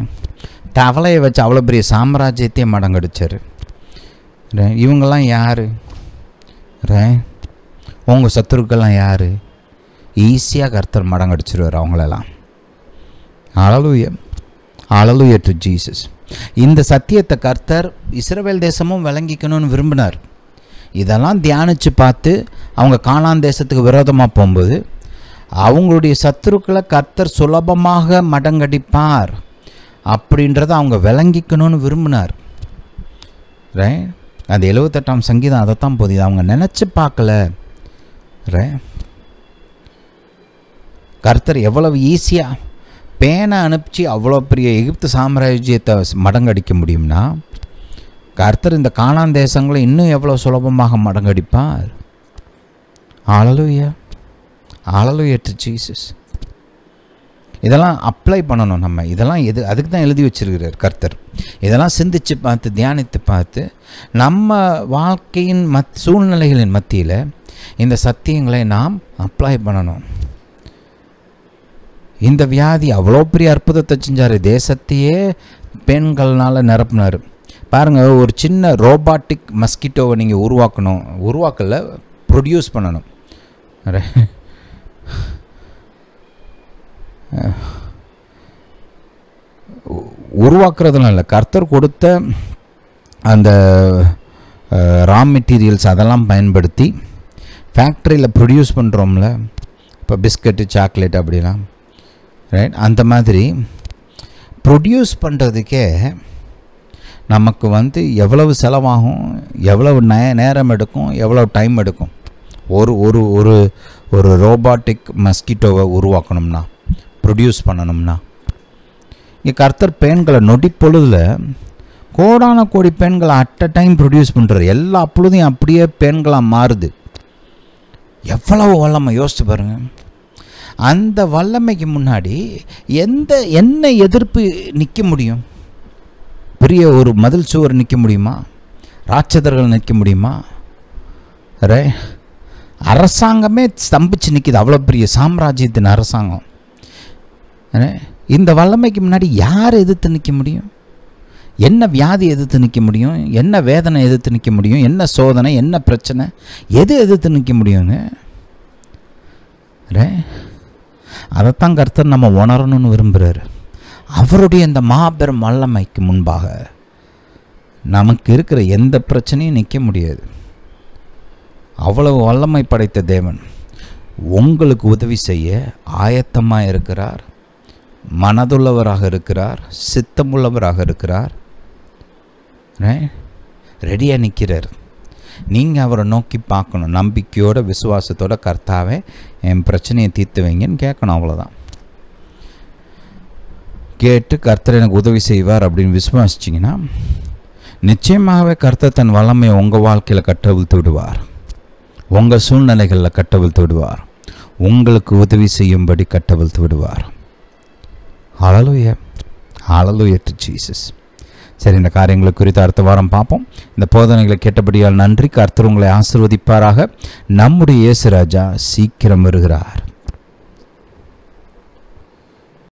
Speaker 1: தவளையை வச்சு அவ்வளோ பெரிய சாம்ராஜ்யத்தையும் மடங்கடிச்சார் ரே இவங்கெல்லாம் யார் ரே உங்கள் சத்துருக்கள்லாம் யார் ஈஸியாக கர்த்தர் மடங்கடிச்சிருவார் அவங்களெல்லாம் அழலுய அழலுய டு ஜீசஸ் இந்த சத்தியத்தை கர்த்தர் இஸ்ரவேல் தேசமும் விளங்கிக்கணும்னு விரும்பினார் இதெல்லாம் தியானித்து பார்த்து அவங்க காணான் தேசத்துக்கு விரோதமாக போகும்போது அவங்களுடைய சத்துருக்களை கர்த்தர் சுலபமாக மடங்கடிப்பார் அப்படின்றத அவங்க விளங்கிக்கணும்னு விரும்பினார் ரே அந்த எழுவத்தெட்டாம் சங்கீதம் அதைத்தான் போதியது அவங்க நினச்சி பார்க்கல ரே கர்த்தர் எவ்வளவு ஈஸியாக பேனை அனுப்பிச்சு அவ்வளோ பெரிய எகிப்து சாம்ராஜ்யத்தை மடங்கடிக்க முடியும்னா கர்த்தர் இந்த காணான் தேசங்களை இன்னும் எவ்வளோ சுலபமாக மடங்கடிப்பார் ஆளலுயா ஆளலுயா டு ஜீசஸ் இதெல்லாம் அப்ளை பண்ணணும் நம்ம இதெல்லாம் எது அதுக்கு தான் எழுதி வச்சிருக்கிறார் கர்த்தர் இதெல்லாம் சிந்தித்து பார்த்து தியானித்து பார்த்து நம்ம வாழ்க்கையின் மத் சூழ்நிலைகளின் மத்தியில் இந்த சத்தியங்களை நாம் அப்ளை பண்ணணும் இந்த வியாதி அவ்வளோ பெரிய அற்புதத்தை செஞ்சார் தேசத்தையே பெண்கள்னால் நிரப்புனார் பாருங்கள் ஒரு சின்ன ரோபாட்டிக் மஸ்கிட்டோவை நீங்கள் உருவாக்கணும் உருவாக்கல ப்ரொடியூஸ் பண்ணணும் உருவாக்குறதுலாம் இல்லை கர்த்தர் கொடுத்த அந்த ரா மெட்டீரியல்ஸ் அதெல்லாம் பயன்படுத்தி ஃபேக்ட்ரியில் ப்ரொடியூஸ் பண்ணுறோம்ல இப்போ பிஸ்கட்டு சாக்லேட் அப்படிலாம் ரைட் அந்த மாதிரி ப்ரொடியூஸ் பண்ணுறதுக்கே நமக்கு வந்து எவ்வளவு செலவாகும் எவ்வளவு நே நேரம் எடுக்கும் எவ்வளவு டைம் எடுக்கும் ஒரு ஒரு ஒரு ஒரு ரோபாட்டிக் மஸ்கிட்டோவை உருவாக்கணும்னா ப்ரொடியூஸ் பண்ணணும்னா இங்கே கர்த்தர் பெண்களை நொடி பொழுதில் கோடான கோடி பெண்களை அட் அ டைம் ப்ரொடியூஸ் பண்ணுறாரு எல்லா பொழுதையும் அப்படியே பெண்களாக மாறுது எவ்வளவு வல்லமாக யோசிச்சு பாருங்கள் அந்த வல்லமைக்கு முன்னாடி எந்த என்ன எதிர்ப்பு நிற்க முடியும் பெரிய ஒரு மதில் சுவர் நிற்க முடியுமா ராட்சதர்கள் நிற்க முடியுமா ரே அரசாங்கமே ஸ்தம்பிச்சு நிற்கிது அவ்வளோ பெரிய சாம்ராஜ்யத்தின் அரசாங்கம் இந்த வல்லமைக்கு முன்னாடி யார் எதிர்த்து நிற்க முடியும் என்ன வியாதி எதிர்த்து நிற்க முடியும் என்ன வேதனை எதிர்த்து நிற்க முடியும் என்ன சோதனை என்ன பிரச்சனை எது எதிர்த்து நிற்க முடியுங்க ரே அதைத்தான் கர்த்தர் நம்ம உணரணும்னு விரும்புகிறார் அவருடைய இந்த மாபெரும் வல்லமைக்கு முன்பாக நமக்கு இருக்கிற எந்த பிரச்சனையும் நிற்க முடியாது அவ்வளவு வல்லமை படைத்த தேவன் உங்களுக்கு உதவி செய்ய ஆயத்தமாக இருக்கிறார் மனதுள்ளவராக இருக்கிறார் சித்தமுள்ளவராக இருக்கிறார் ரெடியாக நிற்கிறார் நீங்கள் அவரை நோக்கி பார்க்கணும் நம்பிக்கையோட விசுவாசத்தோட கர்த்தாவே என் பிரச்சனையை தீர்த்து வைங்கன்னு கேட்கணும் அவ்வளோதான் கேட்டு கர்த்தர் எனக்கு உதவி செய்வார் அப்படின்னு விசுவாசிச்சிங்கன்னா நிச்சயமாகவே கர்த்தர் தன் வல்லமையை உங்கள் வாழ்க்கையில் கட்டவிழ்த்து விடுவார் உங்கள் சூழ்நிலைகளில் கட்டவிழ்த்து விடுவார் உங்களுக்கு உதவி செய்யும்படி கட்டவிழ்த்து விடுவார் அழலுய அழலுயற்று ஜீசஸ் சரி இந்த காரியங்களை குறித்து அடுத்த வாரம் பார்ப்போம் இந்த போதனைகளை கேட்டபடியால் நன்றி கர்த்தர் உங்களை ஆசிர்வதிப்பாராக நம்முடைய இயேசு ராஜா சீக்கிரம் வருகிறார்